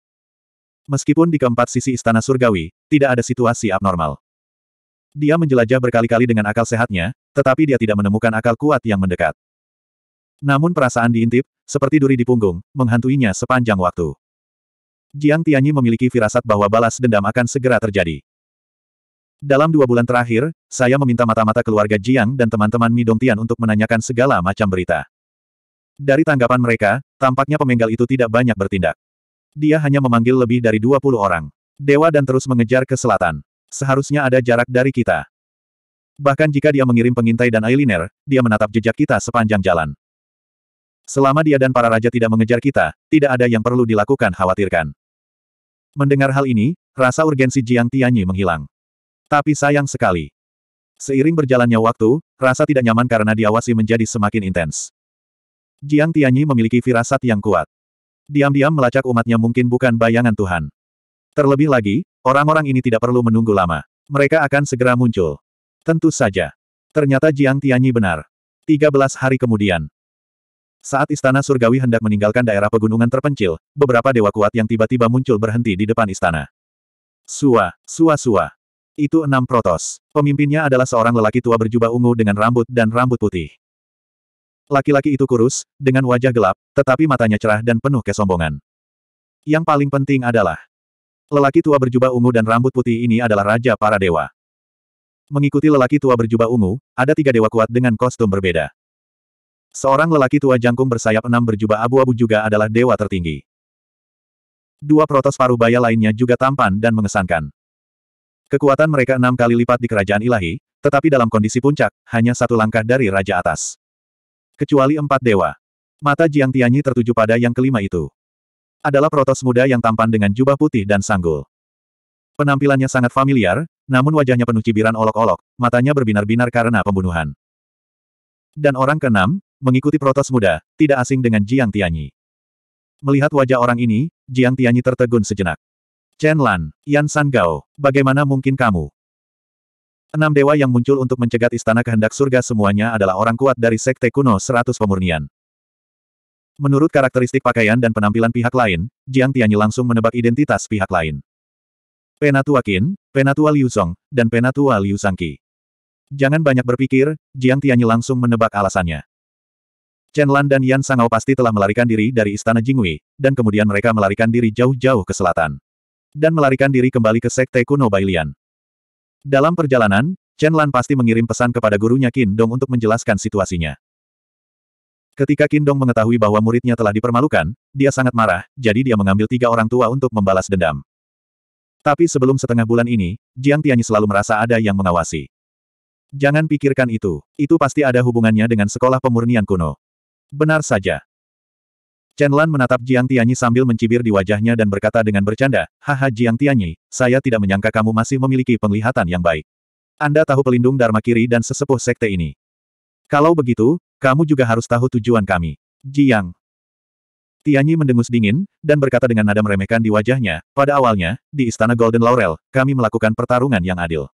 Meskipun di keempat sisi istana surgawi, tidak ada situasi abnormal. Dia menjelajah berkali-kali dengan akal sehatnya, tetapi dia tidak menemukan akal kuat yang mendekat. Namun perasaan diintip, seperti duri di punggung, menghantuinya sepanjang waktu. Jiang Tianyi memiliki firasat bahwa balas dendam akan segera terjadi. Dalam dua bulan terakhir, saya meminta mata-mata keluarga Jiang dan teman-teman Midong Tian untuk menanyakan segala macam berita. Dari tanggapan mereka, tampaknya pemenggal itu tidak banyak bertindak. Dia hanya memanggil lebih dari 20 orang. Dewa dan terus mengejar ke selatan. Seharusnya ada jarak dari kita. Bahkan jika dia mengirim pengintai dan eyeliner, dia menatap jejak kita sepanjang jalan. Selama dia dan para raja tidak mengejar kita, tidak ada yang perlu dilakukan khawatirkan. Mendengar hal ini, rasa urgensi Jiang Tianyi menghilang. Tapi sayang sekali. Seiring berjalannya waktu, rasa tidak nyaman karena diawasi menjadi semakin intens. Jiang Tianyi memiliki firasat yang kuat. Diam-diam melacak umatnya mungkin bukan bayangan Tuhan. Terlebih lagi, orang-orang ini tidak perlu menunggu lama. Mereka akan segera muncul. Tentu saja. Ternyata Jiang Tianyi benar. 13 hari kemudian. Saat istana surgawi hendak meninggalkan daerah pegunungan terpencil, beberapa dewa kuat yang tiba-tiba muncul berhenti di depan istana. Sua, sua sua. Itu enam protos. Pemimpinnya adalah seorang lelaki tua berjubah ungu dengan rambut dan rambut putih. Laki-laki itu kurus, dengan wajah gelap, tetapi matanya cerah dan penuh kesombongan. Yang paling penting adalah, lelaki tua berjubah ungu dan rambut putih ini adalah raja para dewa. Mengikuti lelaki tua berjubah ungu, ada tiga dewa kuat dengan kostum berbeda. Seorang lelaki tua jangkung bersayap enam berjubah abu-abu juga adalah dewa tertinggi. Dua protos paru-baya lainnya juga tampan dan mengesankan. Kekuatan mereka enam kali lipat di kerajaan ilahi, tetapi dalam kondisi puncak, hanya satu langkah dari raja atas. Kecuali empat dewa. Mata Jiang Tianyi tertuju pada yang kelima itu. Adalah protos muda yang tampan dengan jubah putih dan sanggul. Penampilannya sangat familiar, namun wajahnya penuh cibiran olok-olok, matanya berbinar-binar karena pembunuhan. Dan orang keenam, mengikuti protos muda, tidak asing dengan Jiang Tianyi. Melihat wajah orang ini, Jiang Tianyi tertegun sejenak. Chen Lan, Yan San Gao, bagaimana mungkin kamu? Enam dewa yang muncul untuk mencegat istana kehendak surga semuanya adalah orang kuat dari sekte kuno seratus pemurnian. Menurut karakteristik pakaian dan penampilan pihak lain, Jiang Tianyi langsung menebak identitas pihak lain. Penatua Qin, Penatua Liu Song, dan Penatua Liu Sangki. Jangan banyak berpikir, Jiang Tianyi langsung menebak alasannya. Chen Lan dan Yan Sangao pasti telah melarikan diri dari istana Jingwei, dan kemudian mereka melarikan diri jauh-jauh ke selatan dan melarikan diri kembali ke Sekte Kuno Bailian. Dalam perjalanan, Chen Lan pasti mengirim pesan kepada gurunya Qin Dong untuk menjelaskan situasinya. Ketika Qin Dong mengetahui bahwa muridnya telah dipermalukan, dia sangat marah, jadi dia mengambil tiga orang tua untuk membalas dendam. Tapi sebelum setengah bulan ini, Jiang Tianyi selalu merasa ada yang mengawasi. Jangan pikirkan itu. Itu pasti ada hubungannya dengan sekolah pemurnian kuno. Benar saja. Chen Lan menatap Jiang Tianyi sambil mencibir di wajahnya dan berkata dengan bercanda, Haha Jiang Tianyi, saya tidak menyangka kamu masih memiliki penglihatan yang baik. Anda tahu pelindung Dharma Kiri dan sesepuh sekte ini. Kalau begitu, kamu juga harus tahu tujuan kami. Jiang. Tianyi mendengus dingin, dan berkata dengan nada meremehkan di wajahnya, pada awalnya, di Istana Golden Laurel, kami melakukan pertarungan yang adil.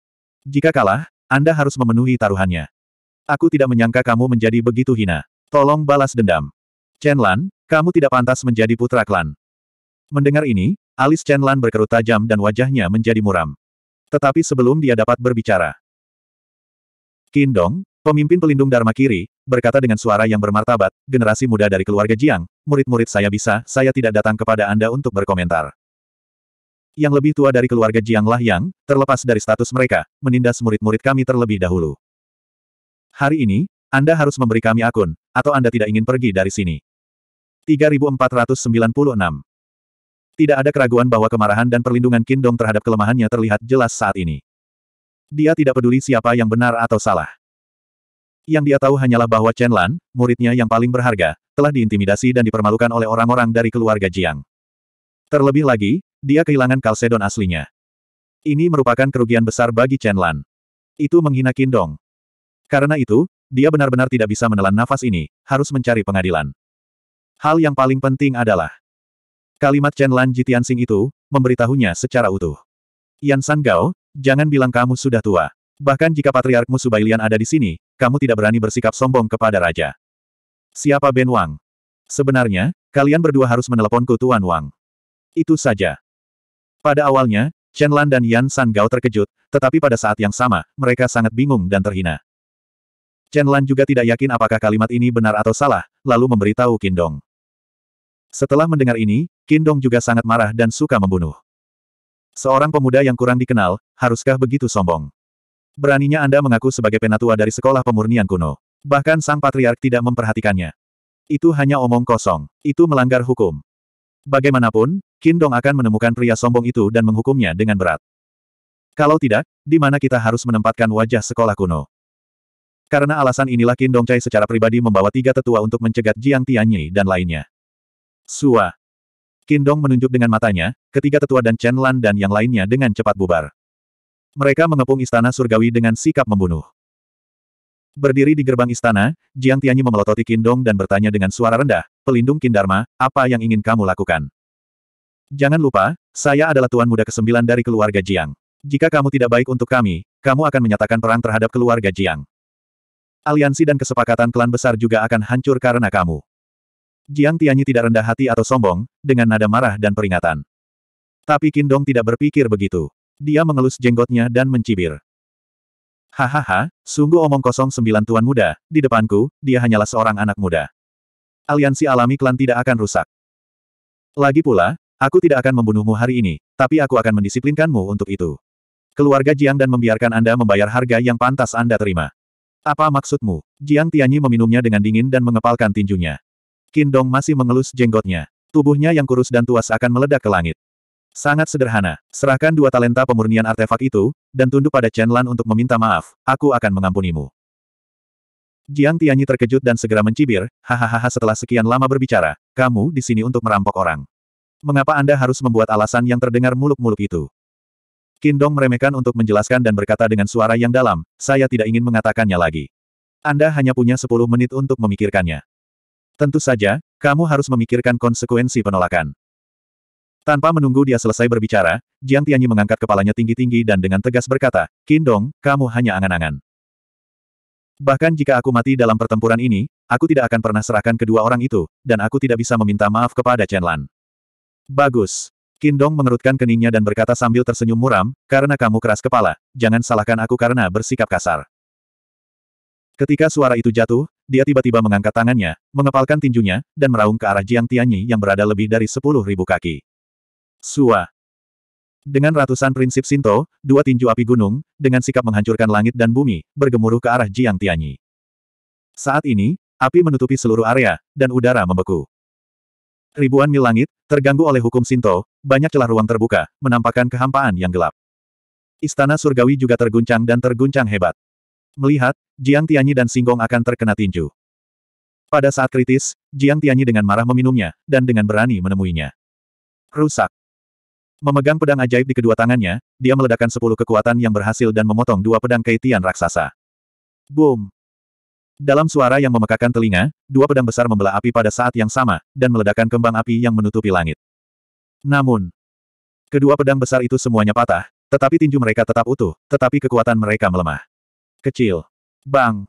Jika kalah, Anda harus memenuhi taruhannya. Aku tidak menyangka kamu menjadi begitu hina. Tolong balas dendam. Chen Lan, kamu tidak pantas menjadi putra klan. Mendengar ini, alis Chen Lan berkerut tajam dan wajahnya menjadi muram. Tetapi sebelum dia dapat berbicara, Kindong, pemimpin pelindung Dharma Kiri, berkata dengan suara yang bermartabat, generasi muda dari keluarga Jiang, murid-murid saya bisa, saya tidak datang kepada Anda untuk berkomentar. Yang lebih tua dari keluarga Jiang lah yang, terlepas dari status mereka, menindas murid-murid kami terlebih dahulu. Hari ini, Anda harus memberi kami akun, atau Anda tidak ingin pergi dari sini. 3496. Tidak ada keraguan bahwa kemarahan dan perlindungan Kindong terhadap kelemahannya terlihat jelas saat ini. Dia tidak peduli siapa yang benar atau salah. Yang dia tahu hanyalah bahwa Chen Lan, muridnya yang paling berharga, telah diintimidasi dan dipermalukan oleh orang-orang dari keluarga Jiang. Terlebih lagi, dia kehilangan Kalsedon aslinya. Ini merupakan kerugian besar bagi Chen Lan. Itu menghina Kindong. Karena itu, dia benar-benar tidak bisa menelan nafas ini, harus mencari pengadilan. Hal yang paling penting adalah kalimat Chen Lan Sing itu, memberitahunya secara utuh. Yan San Gao, jangan bilang kamu sudah tua. Bahkan jika patriarkmu Subailian ada di sini, kamu tidak berani bersikap sombong kepada raja. Siapa Ben Wang? Sebenarnya, kalian berdua harus meneleponku Tuan Wang. Itu saja. Pada awalnya, Chen Lan dan Yan San Gao terkejut, tetapi pada saat yang sama, mereka sangat bingung dan terhina. Chen Lan juga tidak yakin apakah kalimat ini benar atau salah, lalu memberitahu Qin Dong. Setelah mendengar ini, Kindong juga sangat marah dan suka membunuh. Seorang pemuda yang kurang dikenal, haruskah begitu sombong? Beraninya Anda mengaku sebagai penatua dari sekolah pemurnian kuno. Bahkan sang patriark tidak memperhatikannya. Itu hanya omong kosong. Itu melanggar hukum. Bagaimanapun, Kindong akan menemukan pria sombong itu dan menghukumnya dengan berat. Kalau tidak, di mana kita harus menempatkan wajah sekolah kuno? Karena alasan inilah Kindong Cai secara pribadi membawa tiga tetua untuk mencegat Jiang Tianyi dan lainnya. Sua. Kindong menunjuk dengan matanya, ketiga tetua dan Chen Lan dan yang lainnya dengan cepat bubar. Mereka mengepung istana surgawi dengan sikap membunuh. Berdiri di gerbang istana, Jiang Tianyi memelototi Kindong dan bertanya dengan suara rendah, Pelindung Kindarma, apa yang ingin kamu lakukan? Jangan lupa, saya adalah tuan muda kesembilan dari keluarga Jiang. Jika kamu tidak baik untuk kami, kamu akan menyatakan perang terhadap keluarga Jiang. Aliansi dan kesepakatan klan besar juga akan hancur karena kamu. Jiang Tianyi tidak rendah hati atau sombong, dengan nada marah dan peringatan. Tapi Kindong tidak berpikir begitu. Dia mengelus jenggotnya dan mencibir. Hahaha, sungguh omong kosong sembilan tuan muda, di depanku, dia hanyalah seorang anak muda. Aliansi alami klan tidak akan rusak. Lagi pula, aku tidak akan membunuhmu hari ini, tapi aku akan mendisiplinkanmu untuk itu. Keluarga Jiang dan membiarkan Anda membayar harga yang pantas Anda terima. Apa maksudmu? Jiang Tianyi meminumnya dengan dingin dan mengepalkan tinjunya. Kindong masih mengelus jenggotnya. Tubuhnya yang kurus dan tuas akan meledak ke langit. Sangat sederhana. Serahkan dua talenta pemurnian artefak itu, dan tunduk pada Chen Lan untuk meminta maaf, aku akan mengampunimu. Jiang Tianyi terkejut dan segera mencibir, hahaha setelah sekian lama berbicara, kamu di sini untuk merampok orang. Mengapa Anda harus membuat alasan yang terdengar muluk-muluk itu? Kindong meremehkan untuk menjelaskan dan berkata dengan suara yang dalam, saya tidak ingin mengatakannya lagi. Anda hanya punya 10 menit untuk memikirkannya. Tentu saja, kamu harus memikirkan konsekuensi penolakan. Tanpa menunggu dia selesai berbicara, Jiang Tianyi mengangkat kepalanya tinggi-tinggi dan dengan tegas berkata, Kindong, kamu hanya angan-angan. Bahkan jika aku mati dalam pertempuran ini, aku tidak akan pernah serahkan kedua orang itu, dan aku tidak bisa meminta maaf kepada Chen Lan. Bagus. Kindong mengerutkan keningnya dan berkata sambil tersenyum muram, karena kamu keras kepala, jangan salahkan aku karena bersikap kasar. Ketika suara itu jatuh, dia tiba-tiba mengangkat tangannya, mengepalkan tinjunya, dan meraung ke arah Jiang Tianyi yang berada lebih dari sepuluh ribu kaki. Sua. Dengan ratusan prinsip Sinto, dua tinju api gunung, dengan sikap menghancurkan langit dan bumi, bergemuruh ke arah Jiang Tianyi. Saat ini, api menutupi seluruh area, dan udara membeku. Ribuan mil langit, terganggu oleh hukum Sinto, banyak celah ruang terbuka, menampakkan kehampaan yang gelap. Istana surgawi juga terguncang dan terguncang hebat. Melihat, Jiang Tianyi dan Singgong akan terkena tinju. Pada saat kritis, Jiang Tianyi dengan marah meminumnya, dan dengan berani menemuinya. Rusak. Memegang pedang ajaib di kedua tangannya, dia meledakkan sepuluh kekuatan yang berhasil dan memotong dua pedang Keitian raksasa. Boom! Dalam suara yang memekakan telinga, dua pedang besar membelah api pada saat yang sama, dan meledakkan kembang api yang menutupi langit. Namun, kedua pedang besar itu semuanya patah, tetapi tinju mereka tetap utuh, tetapi kekuatan mereka melemah. Kecil. Bang!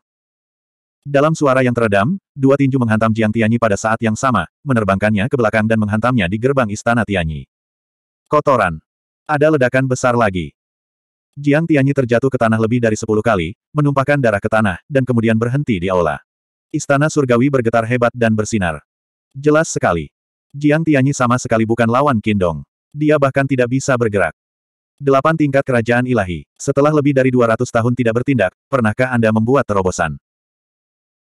Dalam suara yang teredam, dua tinju menghantam Jiang Tianyi pada saat yang sama, menerbangkannya ke belakang dan menghantamnya di gerbang istana Tianyi. Kotoran. Ada ledakan besar lagi. Jiang Tianyi terjatuh ke tanah lebih dari sepuluh kali, menumpahkan darah ke tanah, dan kemudian berhenti di aula. Istana surgawi bergetar hebat dan bersinar. Jelas sekali. Jiang Tianyi sama sekali bukan lawan Kindong. Dia bahkan tidak bisa bergerak. Delapan tingkat kerajaan ilahi. Setelah lebih dari 200 tahun tidak bertindak, pernahkah Anda membuat terobosan?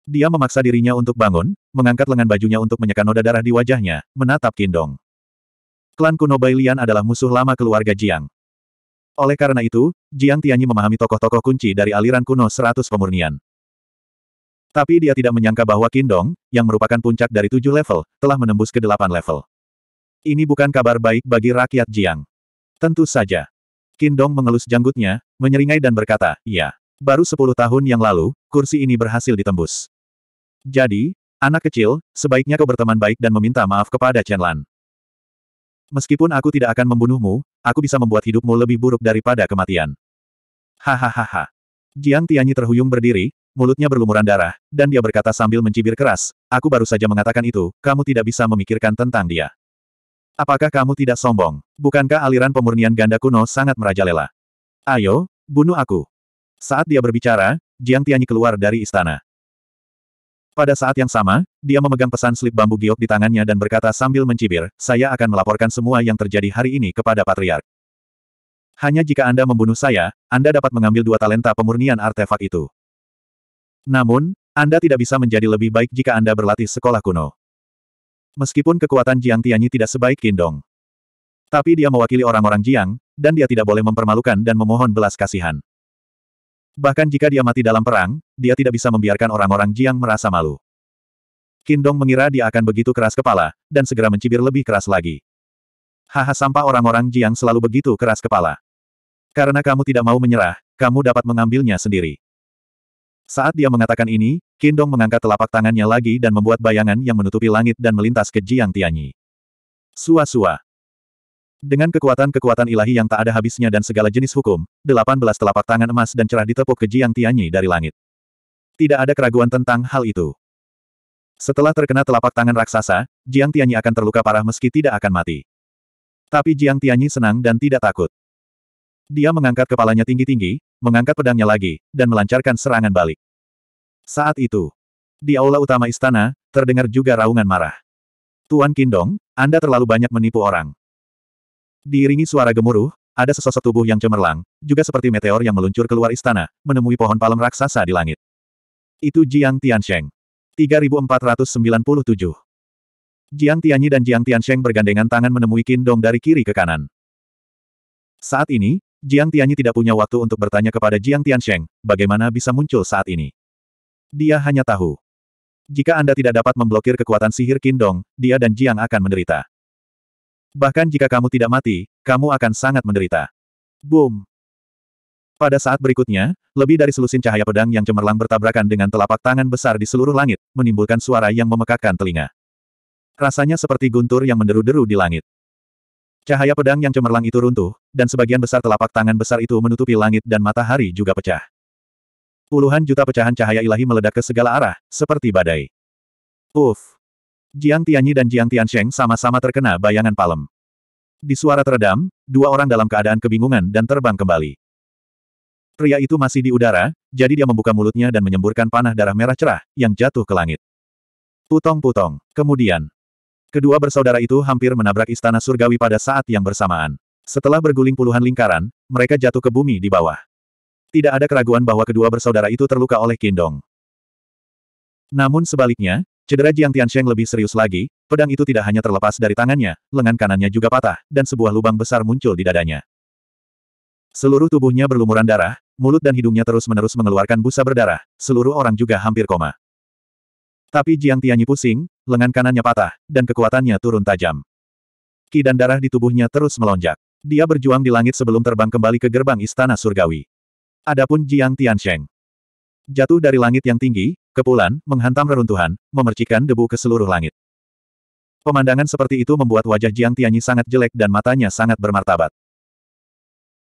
Dia memaksa dirinya untuk bangun, mengangkat lengan bajunya untuk menyeka noda darah di wajahnya, menatap Kindong. Klan kuno Bailian adalah musuh lama keluarga Jiang. Oleh karena itu, Jiang Tianyi memahami tokoh-tokoh kunci dari aliran kuno seratus pemurnian. Tapi dia tidak menyangka bahwa Kindong, yang merupakan puncak dari tujuh level, telah menembus ke delapan level. Ini bukan kabar baik bagi rakyat Jiang. Tentu saja. Qin Dong mengelus janggutnya, menyeringai dan berkata, "Ya, Baru sepuluh tahun yang lalu, kursi ini berhasil ditembus. Jadi, anak kecil, sebaiknya kau berteman baik dan meminta maaf kepada Chen Lan. Meskipun aku tidak akan membunuhmu, aku bisa membuat hidupmu lebih buruk daripada kematian. Hahaha. Jiang Tianyi terhuyung berdiri, mulutnya berlumuran darah, dan dia berkata sambil mencibir keras, aku baru saja mengatakan itu, kamu tidak bisa memikirkan tentang dia. Apakah kamu tidak sombong? Bukankah aliran pemurnian ganda kuno sangat merajalela? Ayo, bunuh aku. Saat dia berbicara, Jiang Tianyi keluar dari istana. Pada saat yang sama, dia memegang pesan slip bambu giok di tangannya dan berkata sambil mencibir, saya akan melaporkan semua yang terjadi hari ini kepada Patriark. Hanya jika Anda membunuh saya, Anda dapat mengambil dua talenta pemurnian artefak itu. Namun, Anda tidak bisa menjadi lebih baik jika Anda berlatih sekolah kuno. Meskipun kekuatan Jiang Tianyi tidak sebaik Kindong. Tapi dia mewakili orang-orang Jiang, dan dia tidak boleh mempermalukan dan memohon belas kasihan. Bahkan jika dia mati dalam perang, dia tidak bisa membiarkan orang-orang Jiang merasa malu. Kindong mengira dia akan begitu keras kepala, dan segera mencibir lebih keras lagi. Haha sampah orang-orang Jiang selalu begitu keras kepala. Karena kamu tidak mau menyerah, kamu dapat mengambilnya sendiri. Saat dia mengatakan ini, Kindong mengangkat telapak tangannya lagi dan membuat bayangan yang menutupi langit dan melintas ke Jiang Tianyi. Sua-sua. Dengan kekuatan-kekuatan ilahi yang tak ada habisnya dan segala jenis hukum, delapan belas telapak tangan emas dan cerah ditepuk ke Jiang Tianyi dari langit. Tidak ada keraguan tentang hal itu. Setelah terkena telapak tangan raksasa, Jiang Tianyi akan terluka parah meski tidak akan mati. Tapi Jiang Tianyi senang dan tidak takut. Dia mengangkat kepalanya tinggi-tinggi, mengangkat pedangnya lagi, dan melancarkan serangan balik. Saat itu, di aula utama istana, terdengar juga raungan marah. Tuan Kindong, Anda terlalu banyak menipu orang. Diiringi suara gemuruh, ada sesosok tubuh yang cemerlang, juga seperti meteor yang meluncur keluar istana, menemui pohon palem raksasa di langit. Itu Jiang Tiansheng. 3497. Jiang Tianyi dan Jiang Tiansheng bergandengan tangan menemui Kindong dari kiri ke kanan. Saat ini, Jiang Tianyi tidak punya waktu untuk bertanya kepada Jiang Tiansheng, bagaimana bisa muncul saat ini. Dia hanya tahu. Jika Anda tidak dapat memblokir kekuatan sihir Kindong, dia dan Jiang akan menderita. Bahkan jika kamu tidak mati, kamu akan sangat menderita. Boom! Pada saat berikutnya, lebih dari selusin cahaya pedang yang cemerlang bertabrakan dengan telapak tangan besar di seluruh langit, menimbulkan suara yang memekakkan telinga. Rasanya seperti guntur yang menderu-deru di langit. Cahaya pedang yang cemerlang itu runtuh, dan sebagian besar telapak tangan besar itu menutupi langit dan matahari juga pecah. Puluhan juta pecahan cahaya ilahi meledak ke segala arah, seperti badai. Uff! Jiang Tianyi dan Jiang Tiansheng sama-sama terkena bayangan palem. Di suara teredam, dua orang dalam keadaan kebingungan dan terbang kembali. Pria itu masih di udara, jadi dia membuka mulutnya dan menyemburkan panah darah merah cerah, yang jatuh ke langit. Putong-putong. Kemudian, kedua bersaudara itu hampir menabrak istana surgawi pada saat yang bersamaan. Setelah berguling puluhan lingkaran, mereka jatuh ke bumi di bawah. Tidak ada keraguan bahwa kedua bersaudara itu terluka oleh Kindong. Namun sebaliknya, cedera Jiang Tiansheng lebih serius lagi, pedang itu tidak hanya terlepas dari tangannya, lengan kanannya juga patah, dan sebuah lubang besar muncul di dadanya. Seluruh tubuhnya berlumuran darah, mulut dan hidungnya terus-menerus mengeluarkan busa berdarah, seluruh orang juga hampir koma. Tapi Jiang Tianyi pusing, lengan kanannya patah, dan kekuatannya turun tajam. Ki dan darah di tubuhnya terus melonjak. Dia berjuang di langit sebelum terbang kembali ke gerbang istana surgawi. Adapun Jiang Tiansheng. Jatuh dari langit yang tinggi, kepulan, menghantam reruntuhan, memercikan debu ke seluruh langit. Pemandangan seperti itu membuat wajah Jiang Tianyi sangat jelek dan matanya sangat bermartabat.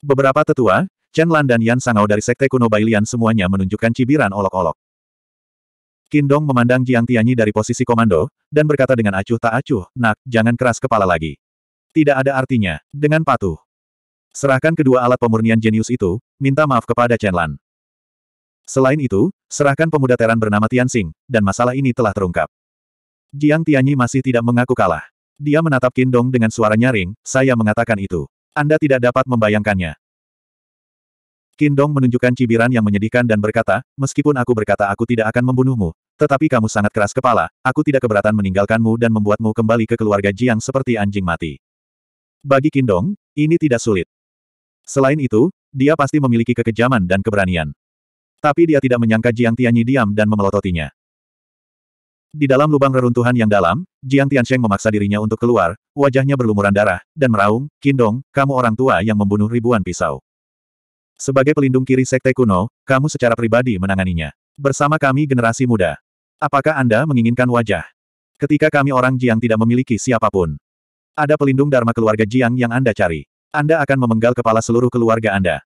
Beberapa tetua, Chen Lan dan Yan Sangao dari Sekte Kuno Bailian semuanya menunjukkan cibiran olok-olok. Kindong memandang Jiang Tianyi dari posisi komando, dan berkata dengan acuh tak acuh, nak, jangan keras kepala lagi. Tidak ada artinya, dengan patuh. Serahkan kedua alat pemurnian jenius itu, minta maaf kepada Chen Lan. Selain itu, serahkan pemuda Teran bernama Tian Tianxing, dan masalah ini telah terungkap. Jiang Tianyi masih tidak mengaku kalah. Dia menatap Kindong dengan suara nyaring, saya mengatakan itu. Anda tidak dapat membayangkannya. Kindong menunjukkan cibiran yang menyedihkan dan berkata, meskipun aku berkata aku tidak akan membunuhmu, tetapi kamu sangat keras kepala, aku tidak keberatan meninggalkanmu dan membuatmu kembali ke keluarga Jiang seperti anjing mati. Bagi Kindong, ini tidak sulit. Selain itu, dia pasti memiliki kekejaman dan keberanian. Tapi dia tidak menyangka Jiang Tianyi diam dan memelototinya. Di dalam lubang reruntuhan yang dalam, Jiang Tiansheng memaksa dirinya untuk keluar, wajahnya berlumuran darah, dan meraung, Kindong, kamu orang tua yang membunuh ribuan pisau. Sebagai pelindung kiri Sekte Kuno, kamu secara pribadi menanganinya. Bersama kami generasi muda. Apakah Anda menginginkan wajah? Ketika kami orang Jiang tidak memiliki siapapun. Ada pelindung Dharma keluarga Jiang yang Anda cari. Anda akan memenggal kepala seluruh keluarga Anda.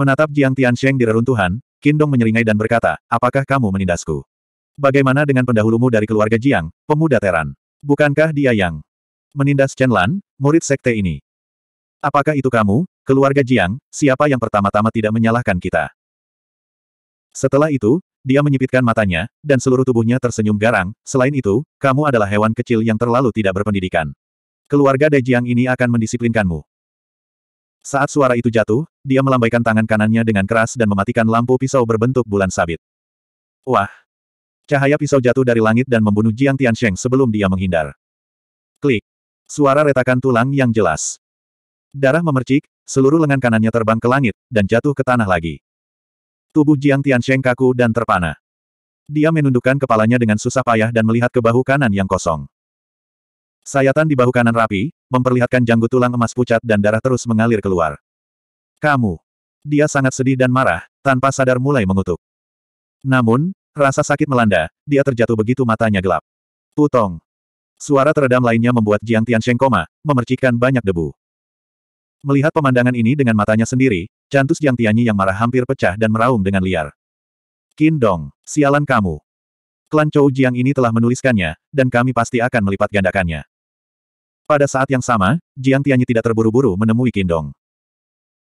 Menatap Jiang Tiansheng di reruntuhan, Qin menyeringai dan berkata, apakah kamu menindasku? Bagaimana dengan pendahulumu dari keluarga Jiang, pemuda Teran? Bukankah dia yang menindas Chen Lan, murid sekte ini? Apakah itu kamu, keluarga Jiang, siapa yang pertama-tama tidak menyalahkan kita? Setelah itu, dia menyipitkan matanya, dan seluruh tubuhnya tersenyum garang, selain itu, kamu adalah hewan kecil yang terlalu tidak berpendidikan. Keluarga Dai ini akan mendisiplinkanmu. Saat suara itu jatuh, dia melambaikan tangan kanannya dengan keras dan mematikan lampu pisau berbentuk bulan sabit. Wah! Cahaya pisau jatuh dari langit dan membunuh Jiang Tiansheng sebelum dia menghindar. Klik! Suara retakan tulang yang jelas. Darah memercik, seluruh lengan kanannya terbang ke langit, dan jatuh ke tanah lagi. Tubuh Jiang Tiansheng kaku dan terpana. Dia menundukkan kepalanya dengan susah payah dan melihat ke bahu kanan yang kosong. Sayatan di bahu kanan rapi, memperlihatkan janggut tulang emas pucat dan darah terus mengalir keluar. Kamu. Dia sangat sedih dan marah, tanpa sadar mulai mengutuk. Namun, rasa sakit melanda, dia terjatuh begitu matanya gelap. Putong. Suara teredam lainnya membuat Jiang Tian koma, memercikkan banyak debu. Melihat pemandangan ini dengan matanya sendiri, cantus Jiang Tianyi yang marah hampir pecah dan meraung dengan liar. Kin Dong, sialan kamu. Klan Chou Jiang ini telah menuliskannya, dan kami pasti akan melipat gandakannya. Pada saat yang sama, Jiang Tianyi tidak terburu-buru menemui Kindong.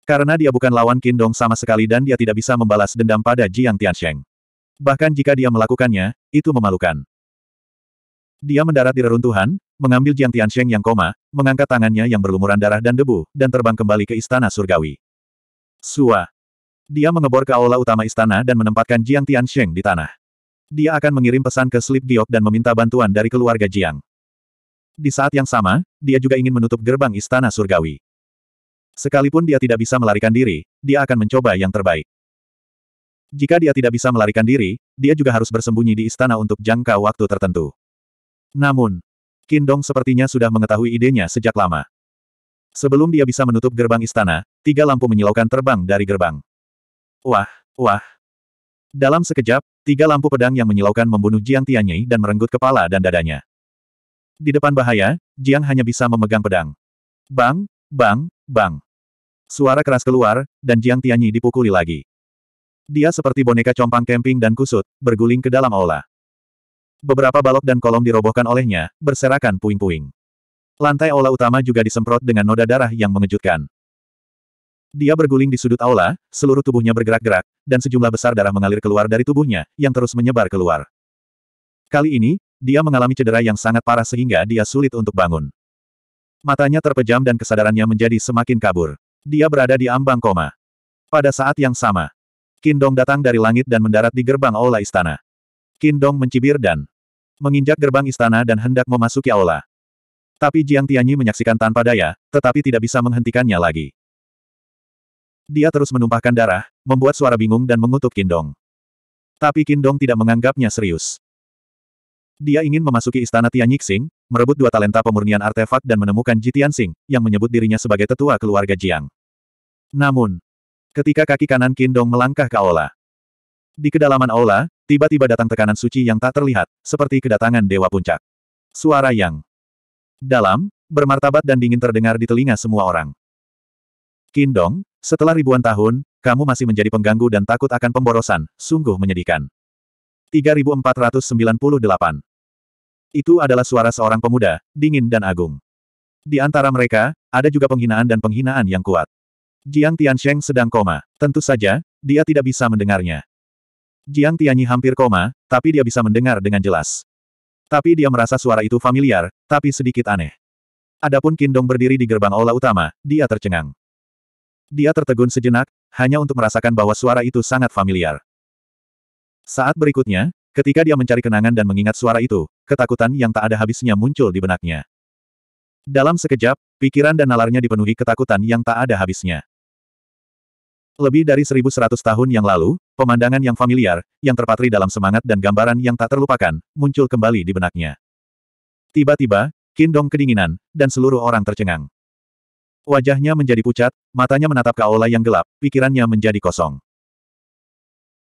Karena dia bukan lawan Kindong sama sekali dan dia tidak bisa membalas dendam pada Jiang Tiansheng. Bahkan jika dia melakukannya, itu memalukan. Dia mendarat di reruntuhan, mengambil Jiang Tiansheng yang koma, mengangkat tangannya yang berlumuran darah dan debu, dan terbang kembali ke istana surgawi. Sua. Dia mengebor ke aula utama istana dan menempatkan Jiang Tiansheng di tanah dia akan mengirim pesan ke Slip Giok dan meminta bantuan dari keluarga Jiang. Di saat yang sama, dia juga ingin menutup gerbang istana surgawi. Sekalipun dia tidak bisa melarikan diri, dia akan mencoba yang terbaik. Jika dia tidak bisa melarikan diri, dia juga harus bersembunyi di istana untuk jangka waktu tertentu. Namun, Kindong sepertinya sudah mengetahui idenya sejak lama. Sebelum dia bisa menutup gerbang istana, tiga lampu menyilaukan terbang dari gerbang. Wah, wah. Dalam sekejap, Tiga lampu pedang yang menyilaukan membunuh Jiang Tianyi dan merenggut kepala dan dadanya. Di depan bahaya, Jiang hanya bisa memegang pedang. Bang, bang, bang. Suara keras keluar, dan Jiang Tianyi dipukuli lagi. Dia seperti boneka compang camping dan kusut, berguling ke dalam aula. Beberapa balok dan kolom dirobohkan olehnya, berserakan puing-puing. Lantai aula utama juga disemprot dengan noda darah yang mengejutkan. Dia berguling di sudut aula, seluruh tubuhnya bergerak-gerak, dan sejumlah besar darah mengalir keluar dari tubuhnya, yang terus menyebar keluar. Kali ini, dia mengalami cedera yang sangat parah sehingga dia sulit untuk bangun. Matanya terpejam dan kesadarannya menjadi semakin kabur. Dia berada di ambang koma. Pada saat yang sama, Kindong datang dari langit dan mendarat di gerbang aula istana. Kindong mencibir dan menginjak gerbang istana dan hendak memasuki aula. Tapi Jiang Tianyi menyaksikan tanpa daya, tetapi tidak bisa menghentikannya lagi. Dia terus menumpahkan darah, membuat suara bingung dan mengutuk Kindong. Tapi Kindong tidak menganggapnya serius. Dia ingin memasuki istana Tianyixing, merebut dua talenta pemurnian artefak dan menemukan Jitian Sing, yang menyebut dirinya sebagai tetua keluarga Jiang. Namun, ketika kaki kanan Kindong melangkah ke aula, di kedalaman aula, tiba-tiba datang tekanan suci yang tak terlihat, seperti kedatangan Dewa Puncak. Suara yang dalam, bermartabat dan dingin terdengar di telinga semua orang. Kindong, setelah ribuan tahun, kamu masih menjadi pengganggu dan takut akan pemborosan, sungguh menyedihkan. 3498 Itu adalah suara seorang pemuda, dingin dan agung. Di antara mereka, ada juga penghinaan dan penghinaan yang kuat. Jiang Tiansheng sedang koma. Tentu saja, dia tidak bisa mendengarnya. Jiang Tianyi hampir koma, tapi dia bisa mendengar dengan jelas. Tapi dia merasa suara itu familiar, tapi sedikit aneh. Adapun Kindong berdiri di gerbang aula utama, dia tercengang. Dia tertegun sejenak, hanya untuk merasakan bahwa suara itu sangat familiar. Saat berikutnya, ketika dia mencari kenangan dan mengingat suara itu, ketakutan yang tak ada habisnya muncul di benaknya. Dalam sekejap, pikiran dan nalarnya dipenuhi ketakutan yang tak ada habisnya. Lebih dari 1100 tahun yang lalu, pemandangan yang familiar, yang terpatri dalam semangat dan gambaran yang tak terlupakan, muncul kembali di benaknya. Tiba-tiba, Kindong kedinginan, dan seluruh orang tercengang. Wajahnya menjadi pucat, matanya menatap Kaola yang gelap, pikirannya menjadi kosong.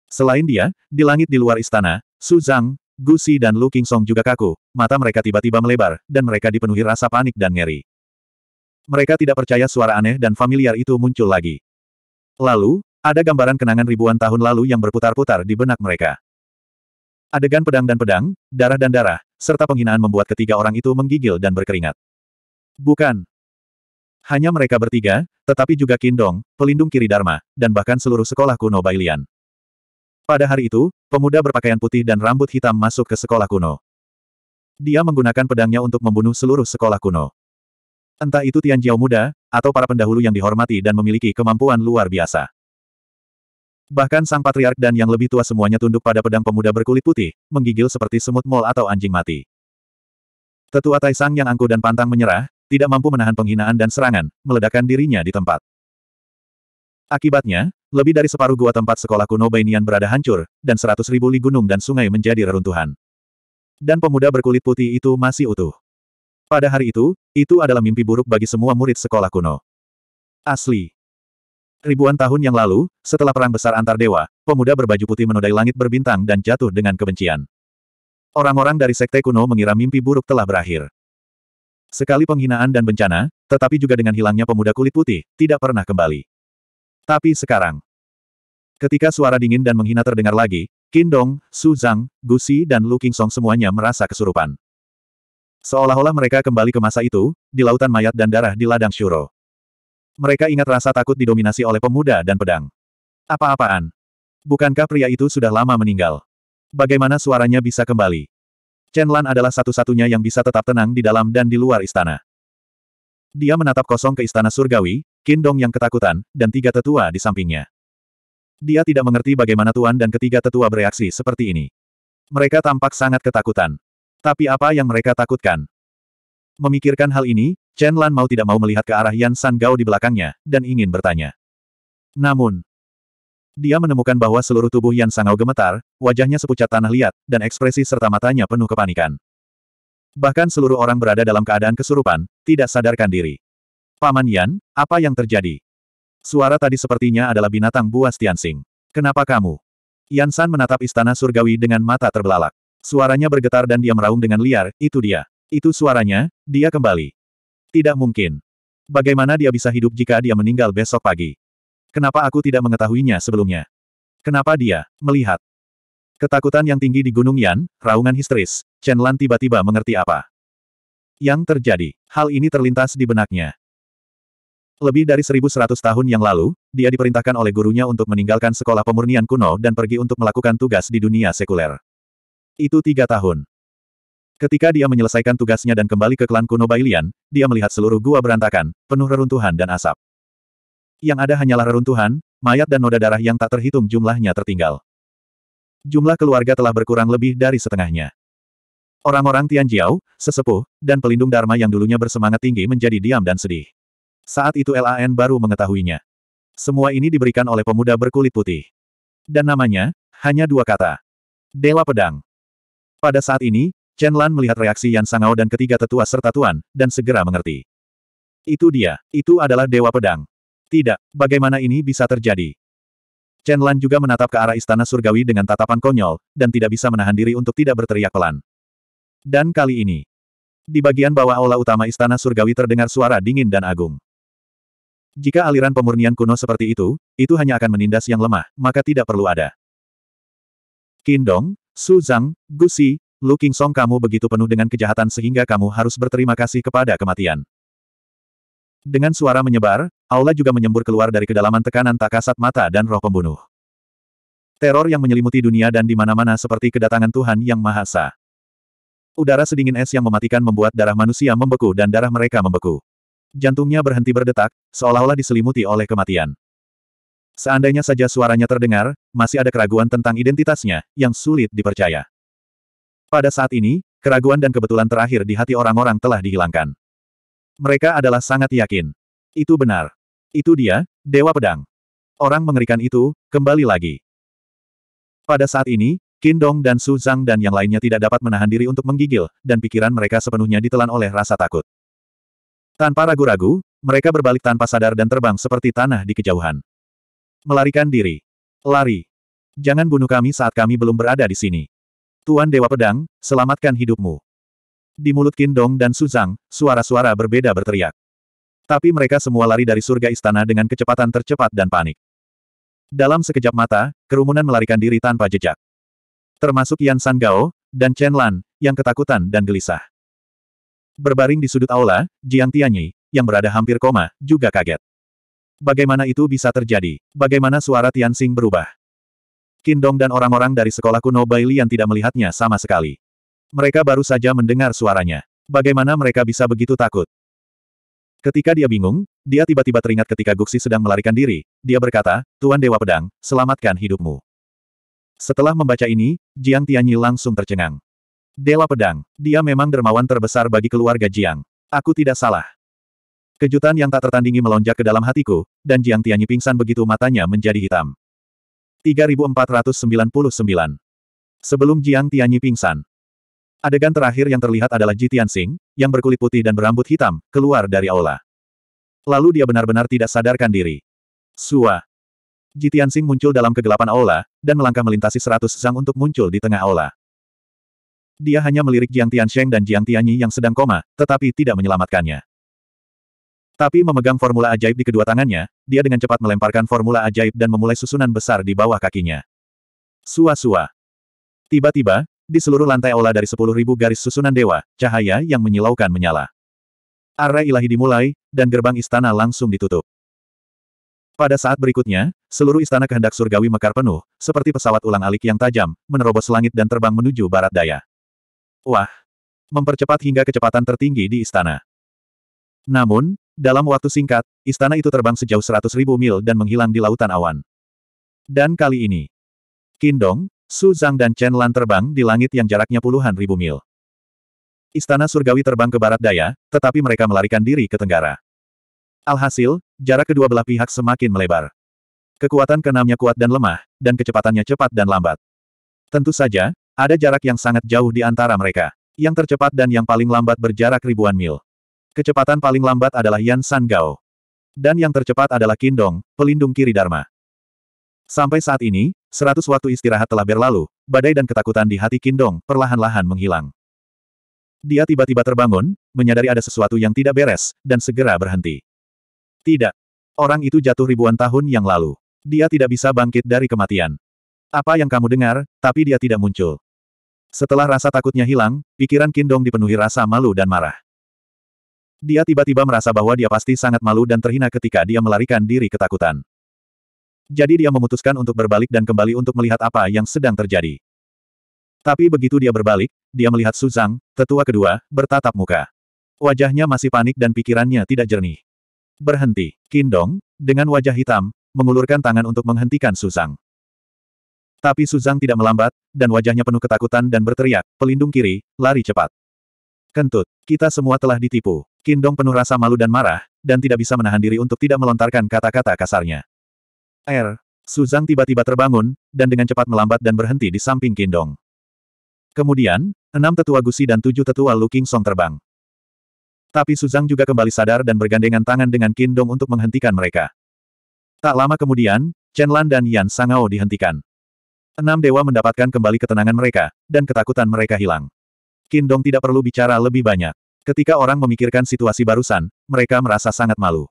Selain dia, di langit di luar istana, Su Zhang, Gu Xi dan Lu Qingsong juga kaku, mata mereka tiba-tiba melebar, dan mereka dipenuhi rasa panik dan ngeri. Mereka tidak percaya suara aneh dan familiar itu muncul lagi. Lalu, ada gambaran kenangan ribuan tahun lalu yang berputar-putar di benak mereka. Adegan pedang dan pedang, darah dan darah, serta penghinaan membuat ketiga orang itu menggigil dan berkeringat. Bukan, hanya mereka bertiga, tetapi juga Kindong, pelindung kiri Dharma, dan bahkan seluruh sekolah kuno Bailian. Pada hari itu, pemuda berpakaian putih dan rambut hitam masuk ke sekolah kuno. Dia menggunakan pedangnya untuk membunuh seluruh sekolah kuno. Entah itu Tian Jiao muda, atau para pendahulu yang dihormati dan memiliki kemampuan luar biasa. Bahkan sang patriark dan yang lebih tua semuanya tunduk pada pedang pemuda berkulit putih, menggigil seperti semut mol atau anjing mati. Tetua Taisang yang angkuh dan pantang menyerah, tidak mampu menahan penghinaan dan serangan, meledakkan dirinya di tempat. Akibatnya, lebih dari separuh gua tempat sekolah kuno Bainian berada hancur, dan seratus ribu li gunung dan sungai menjadi reruntuhan. Dan pemuda berkulit putih itu masih utuh. Pada hari itu, itu adalah mimpi buruk bagi semua murid sekolah kuno. Asli. Ribuan tahun yang lalu, setelah perang besar antar dewa, pemuda berbaju putih menodai langit berbintang dan jatuh dengan kebencian. Orang-orang dari sekte kuno mengira mimpi buruk telah berakhir. Sekali penghinaan dan bencana, tetapi juga dengan hilangnya pemuda kulit putih, tidak pernah kembali. Tapi sekarang, ketika suara dingin dan menghina terdengar lagi, Kindong, Su Zhang, Gu Gusi dan Lu Qingsong semuanya merasa kesurupan. Seolah-olah mereka kembali ke masa itu, di lautan mayat dan darah di ladang Shuro. Mereka ingat rasa takut didominasi oleh pemuda dan pedang. Apa-apaan? Bukankah pria itu sudah lama meninggal? Bagaimana suaranya bisa kembali? Chen Lan adalah satu-satunya yang bisa tetap tenang di dalam dan di luar istana. Dia menatap kosong ke istana surgawi, Kindong yang ketakutan, dan tiga tetua di sampingnya. Dia tidak mengerti bagaimana tuan dan ketiga tetua bereaksi seperti ini. Mereka tampak sangat ketakutan. Tapi apa yang mereka takutkan? Memikirkan hal ini, Chen Lan mau tidak mau melihat ke arah Yan San Gao di belakangnya, dan ingin bertanya. Namun, dia menemukan bahwa seluruh tubuh Yan Sangau gemetar, wajahnya sepucat tanah liat, dan ekspresi serta matanya penuh kepanikan. Bahkan seluruh orang berada dalam keadaan kesurupan, tidak sadarkan diri. Paman Yan, apa yang terjadi? Suara tadi sepertinya adalah binatang buas Tianxing. Kenapa kamu? Yan San menatap istana surgawi dengan mata terbelalak. Suaranya bergetar dan dia meraung dengan liar, itu dia. Itu suaranya, dia kembali. Tidak mungkin. Bagaimana dia bisa hidup jika dia meninggal besok pagi? Kenapa aku tidak mengetahuinya sebelumnya? Kenapa dia melihat? Ketakutan yang tinggi di Gunung Yan, raungan histeris, Chen Lan tiba-tiba mengerti apa yang terjadi. Hal ini terlintas di benaknya. Lebih dari 1100 tahun yang lalu, dia diperintahkan oleh gurunya untuk meninggalkan sekolah pemurnian kuno dan pergi untuk melakukan tugas di dunia sekuler. Itu tiga tahun. Ketika dia menyelesaikan tugasnya dan kembali ke klan kuno Bailian, dia melihat seluruh gua berantakan, penuh reruntuhan dan asap. Yang ada hanyalah reruntuhan, mayat dan noda darah yang tak terhitung jumlahnya tertinggal. Jumlah keluarga telah berkurang lebih dari setengahnya. Orang-orang Tianjiao, sesepuh, dan pelindung Dharma yang dulunya bersemangat tinggi menjadi diam dan sedih. Saat itu LAN baru mengetahuinya. Semua ini diberikan oleh pemuda berkulit putih. Dan namanya, hanya dua kata. Dewa Pedang. Pada saat ini, Chen Lan melihat reaksi Yan Sangao dan ketiga tetua serta Tuan, dan segera mengerti. Itu dia, itu adalah Dewa Pedang. Tidak, bagaimana ini bisa terjadi? Chen Lan juga menatap ke arah istana surgawi dengan tatapan konyol, dan tidak bisa menahan diri untuk tidak berteriak pelan. Dan kali ini, di bagian bawah aula utama istana surgawi terdengar suara dingin dan agung. Jika aliran pemurnian kuno seperti itu, itu hanya akan menindas yang lemah, maka tidak perlu ada. Kindong, Su Zhang, Gu Xi, Lu King Song kamu begitu penuh dengan kejahatan sehingga kamu harus berterima kasih kepada kematian. Dengan suara menyebar, aula juga menyembur keluar dari kedalaman tekanan tak kasat mata dan roh pembunuh. Teror yang menyelimuti dunia dan di mana-mana seperti kedatangan Tuhan Yang Maha Esa. Udara sedingin es yang mematikan membuat darah manusia membeku dan darah mereka membeku. Jantungnya berhenti berdetak, seolah-olah diselimuti oleh kematian. Seandainya saja suaranya terdengar, masih ada keraguan tentang identitasnya, yang sulit dipercaya. Pada saat ini, keraguan dan kebetulan terakhir di hati orang-orang telah dihilangkan. Mereka adalah sangat yakin. Itu benar. Itu dia, Dewa Pedang. Orang mengerikan itu, kembali lagi. Pada saat ini, Qin Dong dan Su Zhang dan yang lainnya tidak dapat menahan diri untuk menggigil, dan pikiran mereka sepenuhnya ditelan oleh rasa takut. Tanpa ragu-ragu, mereka berbalik tanpa sadar dan terbang seperti tanah di kejauhan. Melarikan diri. Lari. Jangan bunuh kami saat kami belum berada di sini. Tuan Dewa Pedang, selamatkan hidupmu. Di mulut Qin Dong dan Su Zhang, suara-suara berbeda berteriak. Tapi mereka semua lari dari surga istana dengan kecepatan tercepat dan panik. Dalam sekejap mata, kerumunan melarikan diri tanpa jejak. Termasuk Yan San Gao, dan Chen Lan, yang ketakutan dan gelisah. Berbaring di sudut aula, Jiang Tianyi, yang berada hampir koma, juga kaget. Bagaimana itu bisa terjadi? Bagaimana suara Tian Tianxing berubah? Dong dan orang-orang dari sekolah kuno Bailian tidak melihatnya sama sekali. Mereka baru saja mendengar suaranya. Bagaimana mereka bisa begitu takut? Ketika dia bingung, dia tiba-tiba teringat ketika Guxi sedang melarikan diri, dia berkata, Tuan Dewa Pedang, selamatkan hidupmu. Setelah membaca ini, Jiang Tianyi langsung tercengang. Dewa Pedang, dia memang dermawan terbesar bagi keluarga Jiang. Aku tidak salah. Kejutan yang tak tertandingi melonjak ke dalam hatiku, dan Jiang Tianyi pingsan begitu matanya menjadi hitam. 3499 Sebelum Jiang Tianyi pingsan, Adegan terakhir yang terlihat adalah Jitian Tianxing, yang berkulit putih dan berambut hitam, keluar dari aula. Lalu dia benar-benar tidak sadarkan diri. Sua. Ji Tianxing muncul dalam kegelapan aula, dan melangkah melintasi seratus zang untuk muncul di tengah aula. Dia hanya melirik Jiang Tiansheng dan Jiang Tianyi yang sedang koma, tetapi tidak menyelamatkannya. Tapi memegang formula ajaib di kedua tangannya, dia dengan cepat melemparkan formula ajaib dan memulai susunan besar di bawah kakinya. Sua-sua. Tiba-tiba, di seluruh lantai aula dari sepuluh ribu garis susunan dewa, cahaya yang menyilaukan menyala. Arah ilahi dimulai, dan gerbang istana langsung ditutup. Pada saat berikutnya, seluruh istana kehendak surgawi mekar penuh, seperti pesawat ulang alik yang tajam, menerobos langit dan terbang menuju barat daya. Wah! Mempercepat hingga kecepatan tertinggi di istana. Namun, dalam waktu singkat, istana itu terbang sejauh seratus ribu mil dan menghilang di lautan awan. Dan kali ini, Kindong, Su Zhang dan Chen Lan terbang di langit yang jaraknya puluhan ribu mil. Istana surgawi terbang ke barat daya, tetapi mereka melarikan diri ke tenggara. Alhasil, jarak kedua belah pihak semakin melebar. Kekuatan keenamnya kuat dan lemah, dan kecepatannya cepat dan lambat. Tentu saja, ada jarak yang sangat jauh di antara mereka. Yang tercepat dan yang paling lambat berjarak ribuan mil. Kecepatan paling lambat adalah Yan San Gao. Dan yang tercepat adalah Kindong, pelindung kiri Dharma. Sampai saat ini, seratus waktu istirahat telah berlalu, badai dan ketakutan di hati Kindong perlahan-lahan menghilang. Dia tiba-tiba terbangun, menyadari ada sesuatu yang tidak beres, dan segera berhenti. Tidak. Orang itu jatuh ribuan tahun yang lalu. Dia tidak bisa bangkit dari kematian. Apa yang kamu dengar, tapi dia tidak muncul. Setelah rasa takutnya hilang, pikiran Kindong dipenuhi rasa malu dan marah. Dia tiba-tiba merasa bahwa dia pasti sangat malu dan terhina ketika dia melarikan diri ketakutan. Jadi dia memutuskan untuk berbalik dan kembali untuk melihat apa yang sedang terjadi. Tapi begitu dia berbalik, dia melihat Suzang, tetua kedua, bertatap muka. Wajahnya masih panik dan pikirannya tidak jernih. Berhenti. Kindong, dengan wajah hitam, mengulurkan tangan untuk menghentikan Suzang. Tapi Suzang tidak melambat, dan wajahnya penuh ketakutan dan berteriak, pelindung kiri, lari cepat. Kentut, kita semua telah ditipu. Kindong penuh rasa malu dan marah, dan tidak bisa menahan diri untuk tidak melontarkan kata-kata kasarnya. Er, Suzang tiba-tiba terbangun, dan dengan cepat melambat dan berhenti di samping Kindong. Kemudian, enam tetua gusi dan tujuh tetua Lu King Song terbang. Tapi Suzang juga kembali sadar dan bergandengan tangan dengan Kindong untuk menghentikan mereka. Tak lama kemudian, Chen Lan dan Yan Sangao dihentikan. Enam dewa mendapatkan kembali ketenangan mereka, dan ketakutan mereka hilang. Kindong tidak perlu bicara lebih banyak. Ketika orang memikirkan situasi barusan, mereka merasa sangat malu.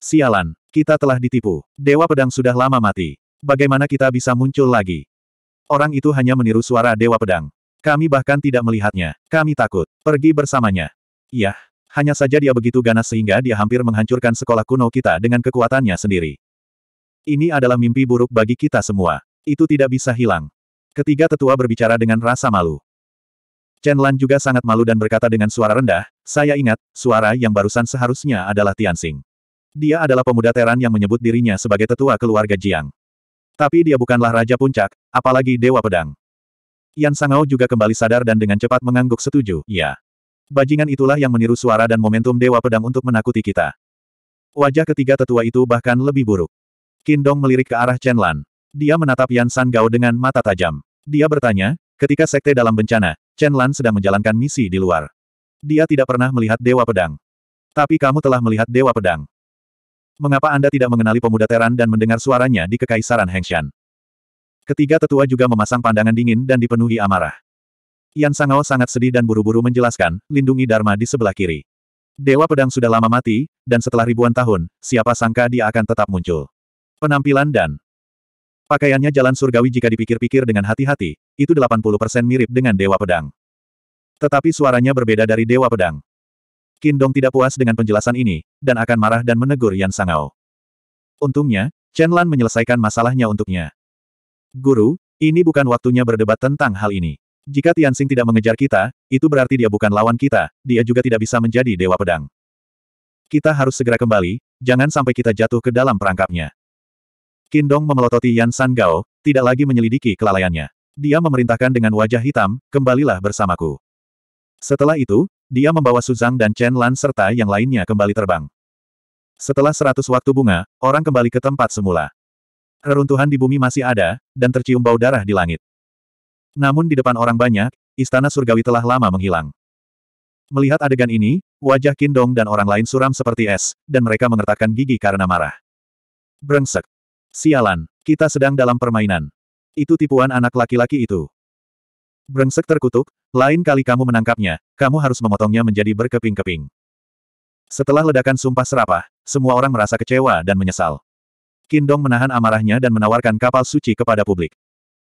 Sialan, kita telah ditipu. Dewa pedang sudah lama mati. Bagaimana kita bisa muncul lagi? Orang itu hanya meniru suara dewa pedang. Kami bahkan tidak melihatnya. Kami takut. Pergi bersamanya. Yah. Hanya saja dia begitu ganas sehingga dia hampir menghancurkan sekolah kuno kita dengan kekuatannya sendiri. Ini adalah mimpi buruk bagi kita semua. Itu tidak bisa hilang. Ketiga tetua berbicara dengan rasa malu. Chen Lan juga sangat malu dan berkata dengan suara rendah, saya ingat, suara yang barusan seharusnya adalah Tian Tianxing. Dia adalah pemuda Teran yang menyebut dirinya sebagai tetua keluarga Jiang. Tapi dia bukanlah Raja Puncak, apalagi Dewa Pedang. Yan Sangao juga kembali sadar dan dengan cepat mengangguk setuju, ya. Bajingan itulah yang meniru suara dan momentum Dewa Pedang untuk menakuti kita. Wajah ketiga tetua itu bahkan lebih buruk. Kindong melirik ke arah Chen Lan. Dia menatap Yan Sangao dengan mata tajam. Dia bertanya, ketika sekte dalam bencana, Chen Lan sedang menjalankan misi di luar. Dia tidak pernah melihat Dewa Pedang. Tapi kamu telah melihat Dewa Pedang mengapa Anda tidak mengenali pemuda Teran dan mendengar suaranya di Kekaisaran Hengshan? Ketiga tetua juga memasang pandangan dingin dan dipenuhi amarah. Yan Sangao sangat sedih dan buru-buru menjelaskan, lindungi Dharma di sebelah kiri. Dewa pedang sudah lama mati, dan setelah ribuan tahun, siapa sangka dia akan tetap muncul. Penampilan dan pakaiannya jalan surgawi jika dipikir-pikir dengan hati-hati, itu 80% mirip dengan Dewa Pedang. Tetapi suaranya berbeda dari Dewa Pedang. Kindong tidak puas dengan penjelasan ini, dan akan marah dan menegur Yan Sangao. Untungnya, Chen Lan menyelesaikan masalahnya untuknya. Guru, ini bukan waktunya berdebat tentang hal ini. Jika Tian Tianxing tidak mengejar kita, itu berarti dia bukan lawan kita, dia juga tidak bisa menjadi Dewa Pedang. Kita harus segera kembali, jangan sampai kita jatuh ke dalam perangkapnya. Kindong memelototi Yan San Gao, tidak lagi menyelidiki kelalaiannya. Dia memerintahkan dengan wajah hitam, kembalilah bersamaku. Setelah itu, dia membawa Suzang dan Chen Lan serta yang lainnya kembali terbang. Setelah seratus waktu bunga, orang kembali ke tempat semula. Reruntuhan di bumi masih ada, dan tercium bau darah di langit. Namun di depan orang banyak, istana surgawi telah lama menghilang. Melihat adegan ini, wajah Kindong dan orang lain suram seperti es, dan mereka mengertakkan gigi karena marah. Brengsek. Sialan, kita sedang dalam permainan. Itu tipuan anak laki-laki itu. Brengsek terkutuk, lain kali kamu menangkapnya, kamu harus memotongnya menjadi berkeping-keping. Setelah ledakan sumpah serapah, semua orang merasa kecewa dan menyesal. Kindong menahan amarahnya dan menawarkan kapal suci kepada publik.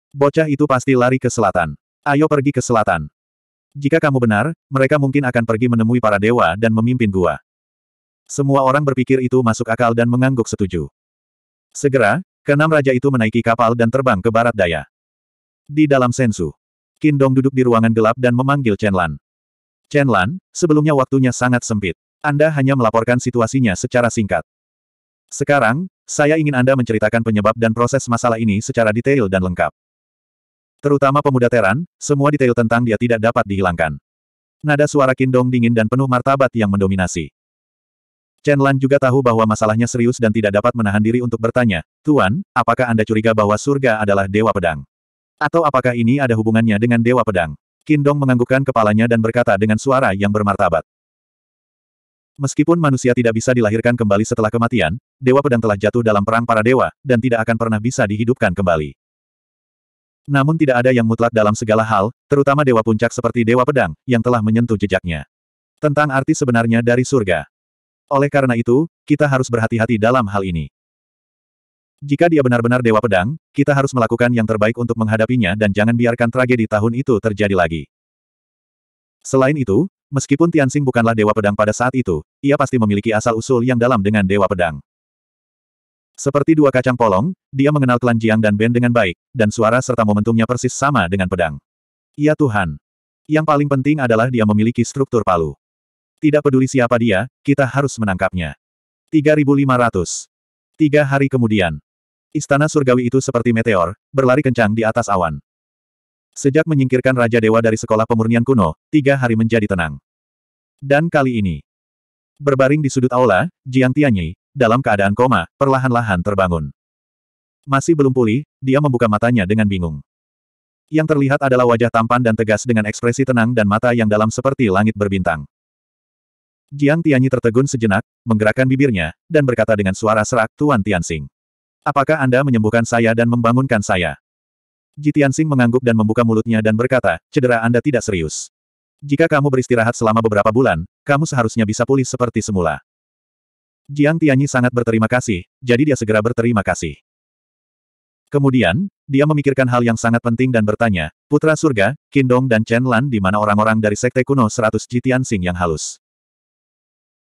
Bocah itu pasti lari ke selatan. Ayo pergi ke selatan. Jika kamu benar, mereka mungkin akan pergi menemui para dewa dan memimpin gua. Semua orang berpikir itu masuk akal dan mengangguk setuju. Segera, keenam raja itu menaiki kapal dan terbang ke barat daya. Di dalam sensu, Qin Dong duduk di ruangan gelap dan memanggil Chen Lan. Chen Lan, sebelumnya waktunya sangat sempit. Anda hanya melaporkan situasinya secara singkat. Sekarang, saya ingin Anda menceritakan penyebab dan proses masalah ini secara detail dan lengkap. Terutama pemuda Teran, semua detail tentang dia tidak dapat dihilangkan. Nada suara Kindong dingin dan penuh martabat yang mendominasi. Chen Lan juga tahu bahwa masalahnya serius dan tidak dapat menahan diri untuk bertanya, Tuan, apakah Anda curiga bahwa surga adalah dewa pedang? Atau apakah ini ada hubungannya dengan Dewa Pedang? Kindong menganggukkan kepalanya dan berkata dengan suara yang bermartabat. Meskipun manusia tidak bisa dilahirkan kembali setelah kematian, Dewa Pedang telah jatuh dalam perang para dewa, dan tidak akan pernah bisa dihidupkan kembali. Namun tidak ada yang mutlak dalam segala hal, terutama Dewa Puncak seperti Dewa Pedang, yang telah menyentuh jejaknya. Tentang arti sebenarnya dari surga. Oleh karena itu, kita harus berhati-hati dalam hal ini. Jika dia benar-benar dewa pedang, kita harus melakukan yang terbaik untuk menghadapinya dan jangan biarkan tragedi tahun itu terjadi lagi. Selain itu, meskipun Tianxing bukanlah dewa pedang pada saat itu, ia pasti memiliki asal-usul yang dalam dengan dewa pedang. Seperti dua kacang polong, dia mengenal klan Jiang dan Ben dengan baik, dan suara serta momentumnya persis sama dengan pedang. Ya Tuhan! Yang paling penting adalah dia memiliki struktur palu. Tidak peduli siapa dia, kita harus menangkapnya. 3500 Tiga hari kemudian, Istana surgawi itu seperti meteor, berlari kencang di atas awan. Sejak menyingkirkan Raja Dewa dari sekolah pemurnian kuno, tiga hari menjadi tenang. Dan kali ini, berbaring di sudut aula, Jiang Tianyi, dalam keadaan koma, perlahan-lahan terbangun. Masih belum pulih, dia membuka matanya dengan bingung. Yang terlihat adalah wajah tampan dan tegas dengan ekspresi tenang dan mata yang dalam seperti langit berbintang. Jiang Tianyi tertegun sejenak, menggerakkan bibirnya, dan berkata dengan suara serak Tuan Tianxing. Apakah Anda menyembuhkan saya dan membangunkan saya? Jitian Sing mengangguk dan membuka mulutnya dan berkata, cedera Anda tidak serius. Jika kamu beristirahat selama beberapa bulan, kamu seharusnya bisa pulih seperti semula. Jiang Tianyi sangat berterima kasih, jadi dia segera berterima kasih. Kemudian, dia memikirkan hal yang sangat penting dan bertanya, Putra Surga, Kindong dan Chen Lan di mana orang-orang dari Sekte Kuno 100 Jitian Sing yang halus.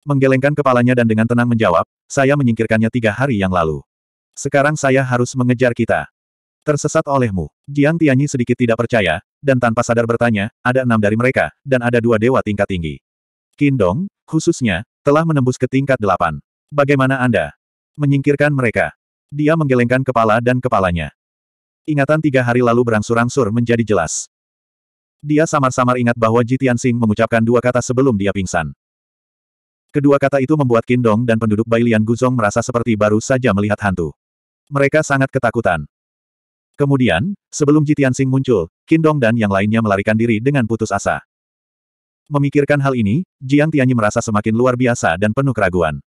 Menggelengkan kepalanya dan dengan tenang menjawab, saya menyingkirkannya tiga hari yang lalu. Sekarang saya harus mengejar kita. Tersesat olehmu. Jiang Tianyi sedikit tidak percaya, dan tanpa sadar bertanya, ada enam dari mereka, dan ada dua dewa tingkat tinggi. Kindong, khususnya, telah menembus ke tingkat delapan. Bagaimana Anda? Menyingkirkan mereka. Dia menggelengkan kepala dan kepalanya. Ingatan tiga hari lalu berangsur-angsur menjadi jelas. Dia samar-samar ingat bahwa Ji Tianxing mengucapkan dua kata sebelum dia pingsan. Kedua kata itu membuat Kindong dan penduduk Bailian Guzong merasa seperti baru saja melihat hantu. Mereka sangat ketakutan. Kemudian, sebelum Jitian Sing muncul, Kindong dan yang lainnya melarikan diri dengan putus asa. Memikirkan hal ini, Jiang Tianyi merasa semakin luar biasa dan penuh keraguan.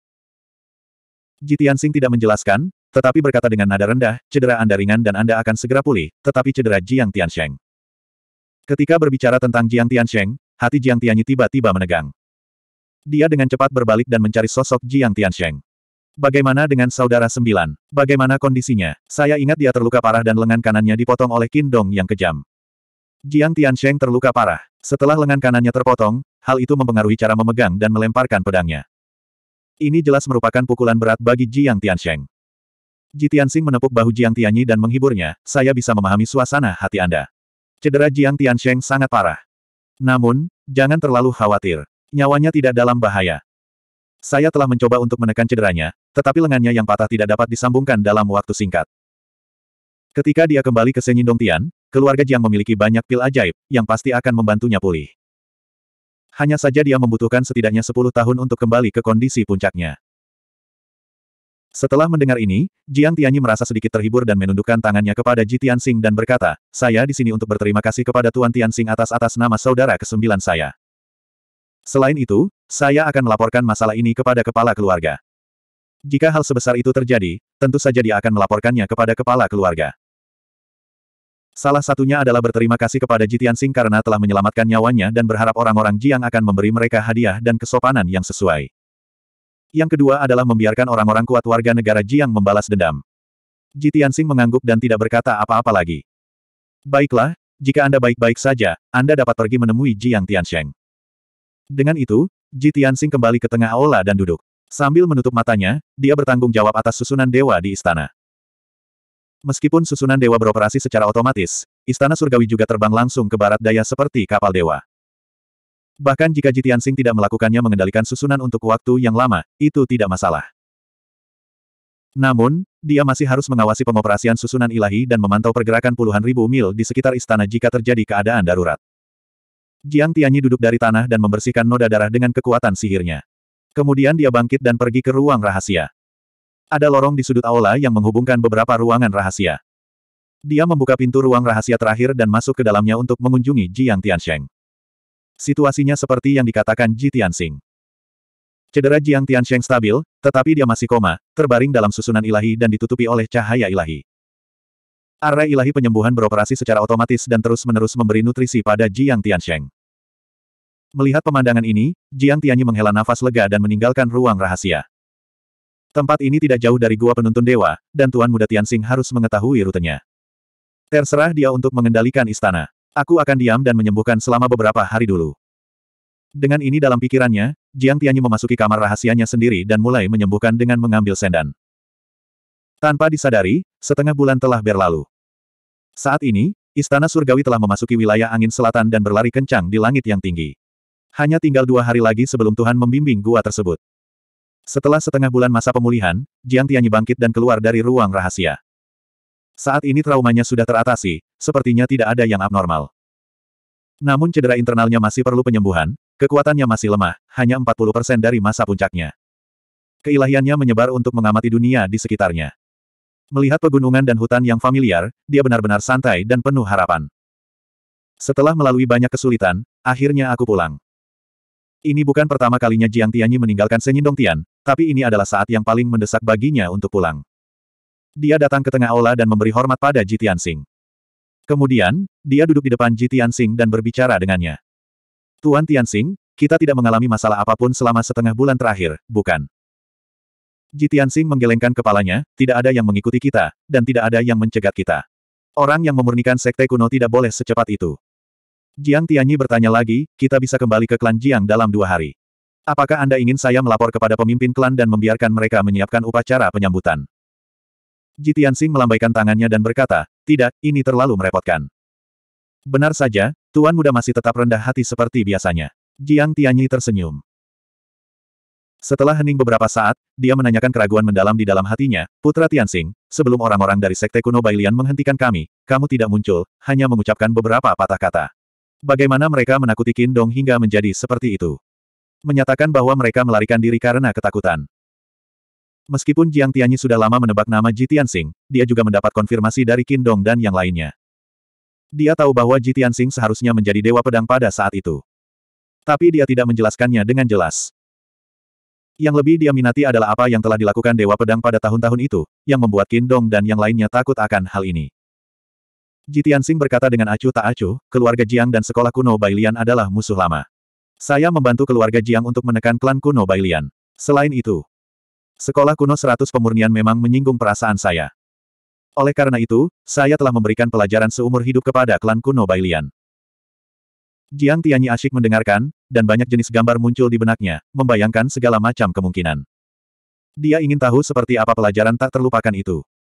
Jitian Sing tidak menjelaskan, tetapi berkata dengan nada rendah, cedera Anda ringan dan Anda akan segera pulih, tetapi cedera Jiang Tiansheng. Ketika berbicara tentang Jiang Tiansheng, hati Jiang Tianyi tiba-tiba menegang. Dia dengan cepat berbalik dan mencari sosok Jiang Tiansheng. Bagaimana dengan saudara sembilan? Bagaimana kondisinya? Saya ingat dia terluka parah dan lengan kanannya dipotong oleh kindong yang kejam. Jiang Tiansheng terluka parah. Setelah lengan kanannya terpotong, hal itu mempengaruhi cara memegang dan melemparkan pedangnya. Ini jelas merupakan pukulan berat bagi Jiang Tiansheng. Ji Tianxing menepuk bahu Jiang Tianyi dan menghiburnya, saya bisa memahami suasana hati Anda. Cedera Jiang Tiansheng sangat parah. Namun, jangan terlalu khawatir. Nyawanya tidak dalam bahaya. Saya telah mencoba untuk menekan cederanya, tetapi lengannya yang patah tidak dapat disambungkan dalam waktu singkat. Ketika dia kembali ke Senyindong Tian, keluarga Jiang memiliki banyak pil ajaib, yang pasti akan membantunya pulih. Hanya saja dia membutuhkan setidaknya 10 tahun untuk kembali ke kondisi puncaknya. Setelah mendengar ini, Jiang Tianyi merasa sedikit terhibur dan menundukkan tangannya kepada Ji Tianxing dan berkata, saya di sini untuk berterima kasih kepada Tuan Tianxing atas atas nama saudara kesembilan saya. Selain itu, saya akan melaporkan masalah ini kepada kepala keluarga. Jika hal sebesar itu terjadi, tentu saja dia akan melaporkannya kepada kepala keluarga. Salah satunya adalah berterima kasih kepada Jitian Sing karena telah menyelamatkan nyawanya dan berharap orang-orang Jiang akan memberi mereka hadiah dan kesopanan yang sesuai. Yang kedua adalah membiarkan orang-orang kuat warga negara Jiang membalas dendam. Jitian Sing mengangguk dan tidak berkata apa-apa lagi. Baiklah, jika Anda baik-baik saja, Anda dapat pergi menemui Jiang Tiansheng. Dengan itu, Ji Tianxing kembali ke tengah aula dan duduk. Sambil menutup matanya, dia bertanggung jawab atas susunan dewa di istana. Meskipun susunan dewa beroperasi secara otomatis, istana surgawi juga terbang langsung ke barat daya seperti kapal dewa. Bahkan jika Tianxing tidak melakukannya mengendalikan susunan untuk waktu yang lama, itu tidak masalah. Namun, dia masih harus mengawasi pengoperasian susunan ilahi dan memantau pergerakan puluhan ribu mil di sekitar istana jika terjadi keadaan darurat. Jiang Tianyi duduk dari tanah dan membersihkan noda darah dengan kekuatan sihirnya. Kemudian dia bangkit dan pergi ke ruang rahasia. Ada lorong di sudut aula yang menghubungkan beberapa ruangan rahasia. Dia membuka pintu ruang rahasia terakhir dan masuk ke dalamnya untuk mengunjungi Jiang Tiansheng. Situasinya seperti yang dikatakan Ji Tianxing. Cedera Jiang Tiansheng stabil, tetapi dia masih koma, terbaring dalam susunan ilahi dan ditutupi oleh cahaya ilahi. Arai ilahi penyembuhan beroperasi secara otomatis dan terus-menerus memberi nutrisi pada Jiang Tiansheng. Melihat pemandangan ini, Jiang Tianyi menghela nafas lega dan meninggalkan ruang rahasia. Tempat ini tidak jauh dari gua penuntun dewa, dan Tuan Muda Tianxing harus mengetahui rutenya. Terserah dia untuk mengendalikan istana. Aku akan diam dan menyembuhkan selama beberapa hari dulu. Dengan ini dalam pikirannya, Jiang Tianyi memasuki kamar rahasianya sendiri dan mulai menyembuhkan dengan mengambil sendan. Tanpa disadari, setengah bulan telah berlalu. Saat ini, Istana Surgawi telah memasuki wilayah angin selatan dan berlari kencang di langit yang tinggi. Hanya tinggal dua hari lagi sebelum Tuhan membimbing gua tersebut. Setelah setengah bulan masa pemulihan, Jiang Tianyi bangkit dan keluar dari ruang rahasia. Saat ini traumanya sudah teratasi, sepertinya tidak ada yang abnormal. Namun cedera internalnya masih perlu penyembuhan, kekuatannya masih lemah, hanya 40% dari masa puncaknya. Keilahiannya menyebar untuk mengamati dunia di sekitarnya. Melihat pegunungan dan hutan yang familiar, dia benar-benar santai dan penuh harapan. Setelah melalui banyak kesulitan, akhirnya aku pulang. Ini bukan pertama kalinya Jiang Tianyi meninggalkan Senyindong Tian, tapi ini adalah saat yang paling mendesak baginya untuk pulang. Dia datang ke tengah aula dan memberi hormat pada Ji Tianxing. Kemudian, dia duduk di depan Ji Tianxing dan berbicara dengannya. Tuan Tianxing, kita tidak mengalami masalah apapun selama setengah bulan terakhir, bukan? Jitian Sing menggelengkan kepalanya, tidak ada yang mengikuti kita, dan tidak ada yang mencegat kita. Orang yang memurnikan sekte kuno tidak boleh secepat itu. Jiang Tianyi bertanya lagi, kita bisa kembali ke klan Jiang dalam dua hari. Apakah Anda ingin saya melapor kepada pemimpin klan dan membiarkan mereka menyiapkan upacara penyambutan? Jitian Sing melambaikan tangannya dan berkata, tidak, ini terlalu merepotkan. Benar saja, Tuan Muda masih tetap rendah hati seperti biasanya. Jiang Tianyi tersenyum. Setelah hening beberapa saat, dia menanyakan keraguan mendalam di dalam hatinya, Putra Tianxing, sebelum orang-orang dari Sekte Kuno Bailian menghentikan kami, kamu tidak muncul, hanya mengucapkan beberapa patah kata. Bagaimana mereka menakuti Kindong hingga menjadi seperti itu? Menyatakan bahwa mereka melarikan diri karena ketakutan. Meskipun Jiang Tianyi sudah lama menebak nama Ji Tianxing, dia juga mendapat konfirmasi dari Kindong dan yang lainnya. Dia tahu bahwa Ji Tianxing seharusnya menjadi Dewa Pedang pada saat itu. Tapi dia tidak menjelaskannya dengan jelas. Yang lebih dia minati adalah apa yang telah dilakukan Dewa Pedang pada tahun-tahun itu, yang membuat Kindong dan yang lainnya takut akan hal ini. Jitiansing berkata dengan acuh tak acuh, keluarga Jiang dan sekolah kuno Bailian adalah musuh lama. Saya membantu keluarga Jiang untuk menekan klan kuno Bailian. Selain itu, sekolah kuno seratus pemurnian memang menyinggung perasaan saya. Oleh karena itu, saya telah memberikan pelajaran seumur hidup kepada klan kuno Bailian. Jiang Tianyi asyik mendengarkan, dan banyak jenis gambar muncul di benaknya, membayangkan segala macam kemungkinan. Dia ingin tahu seperti apa pelajaran tak terlupakan itu.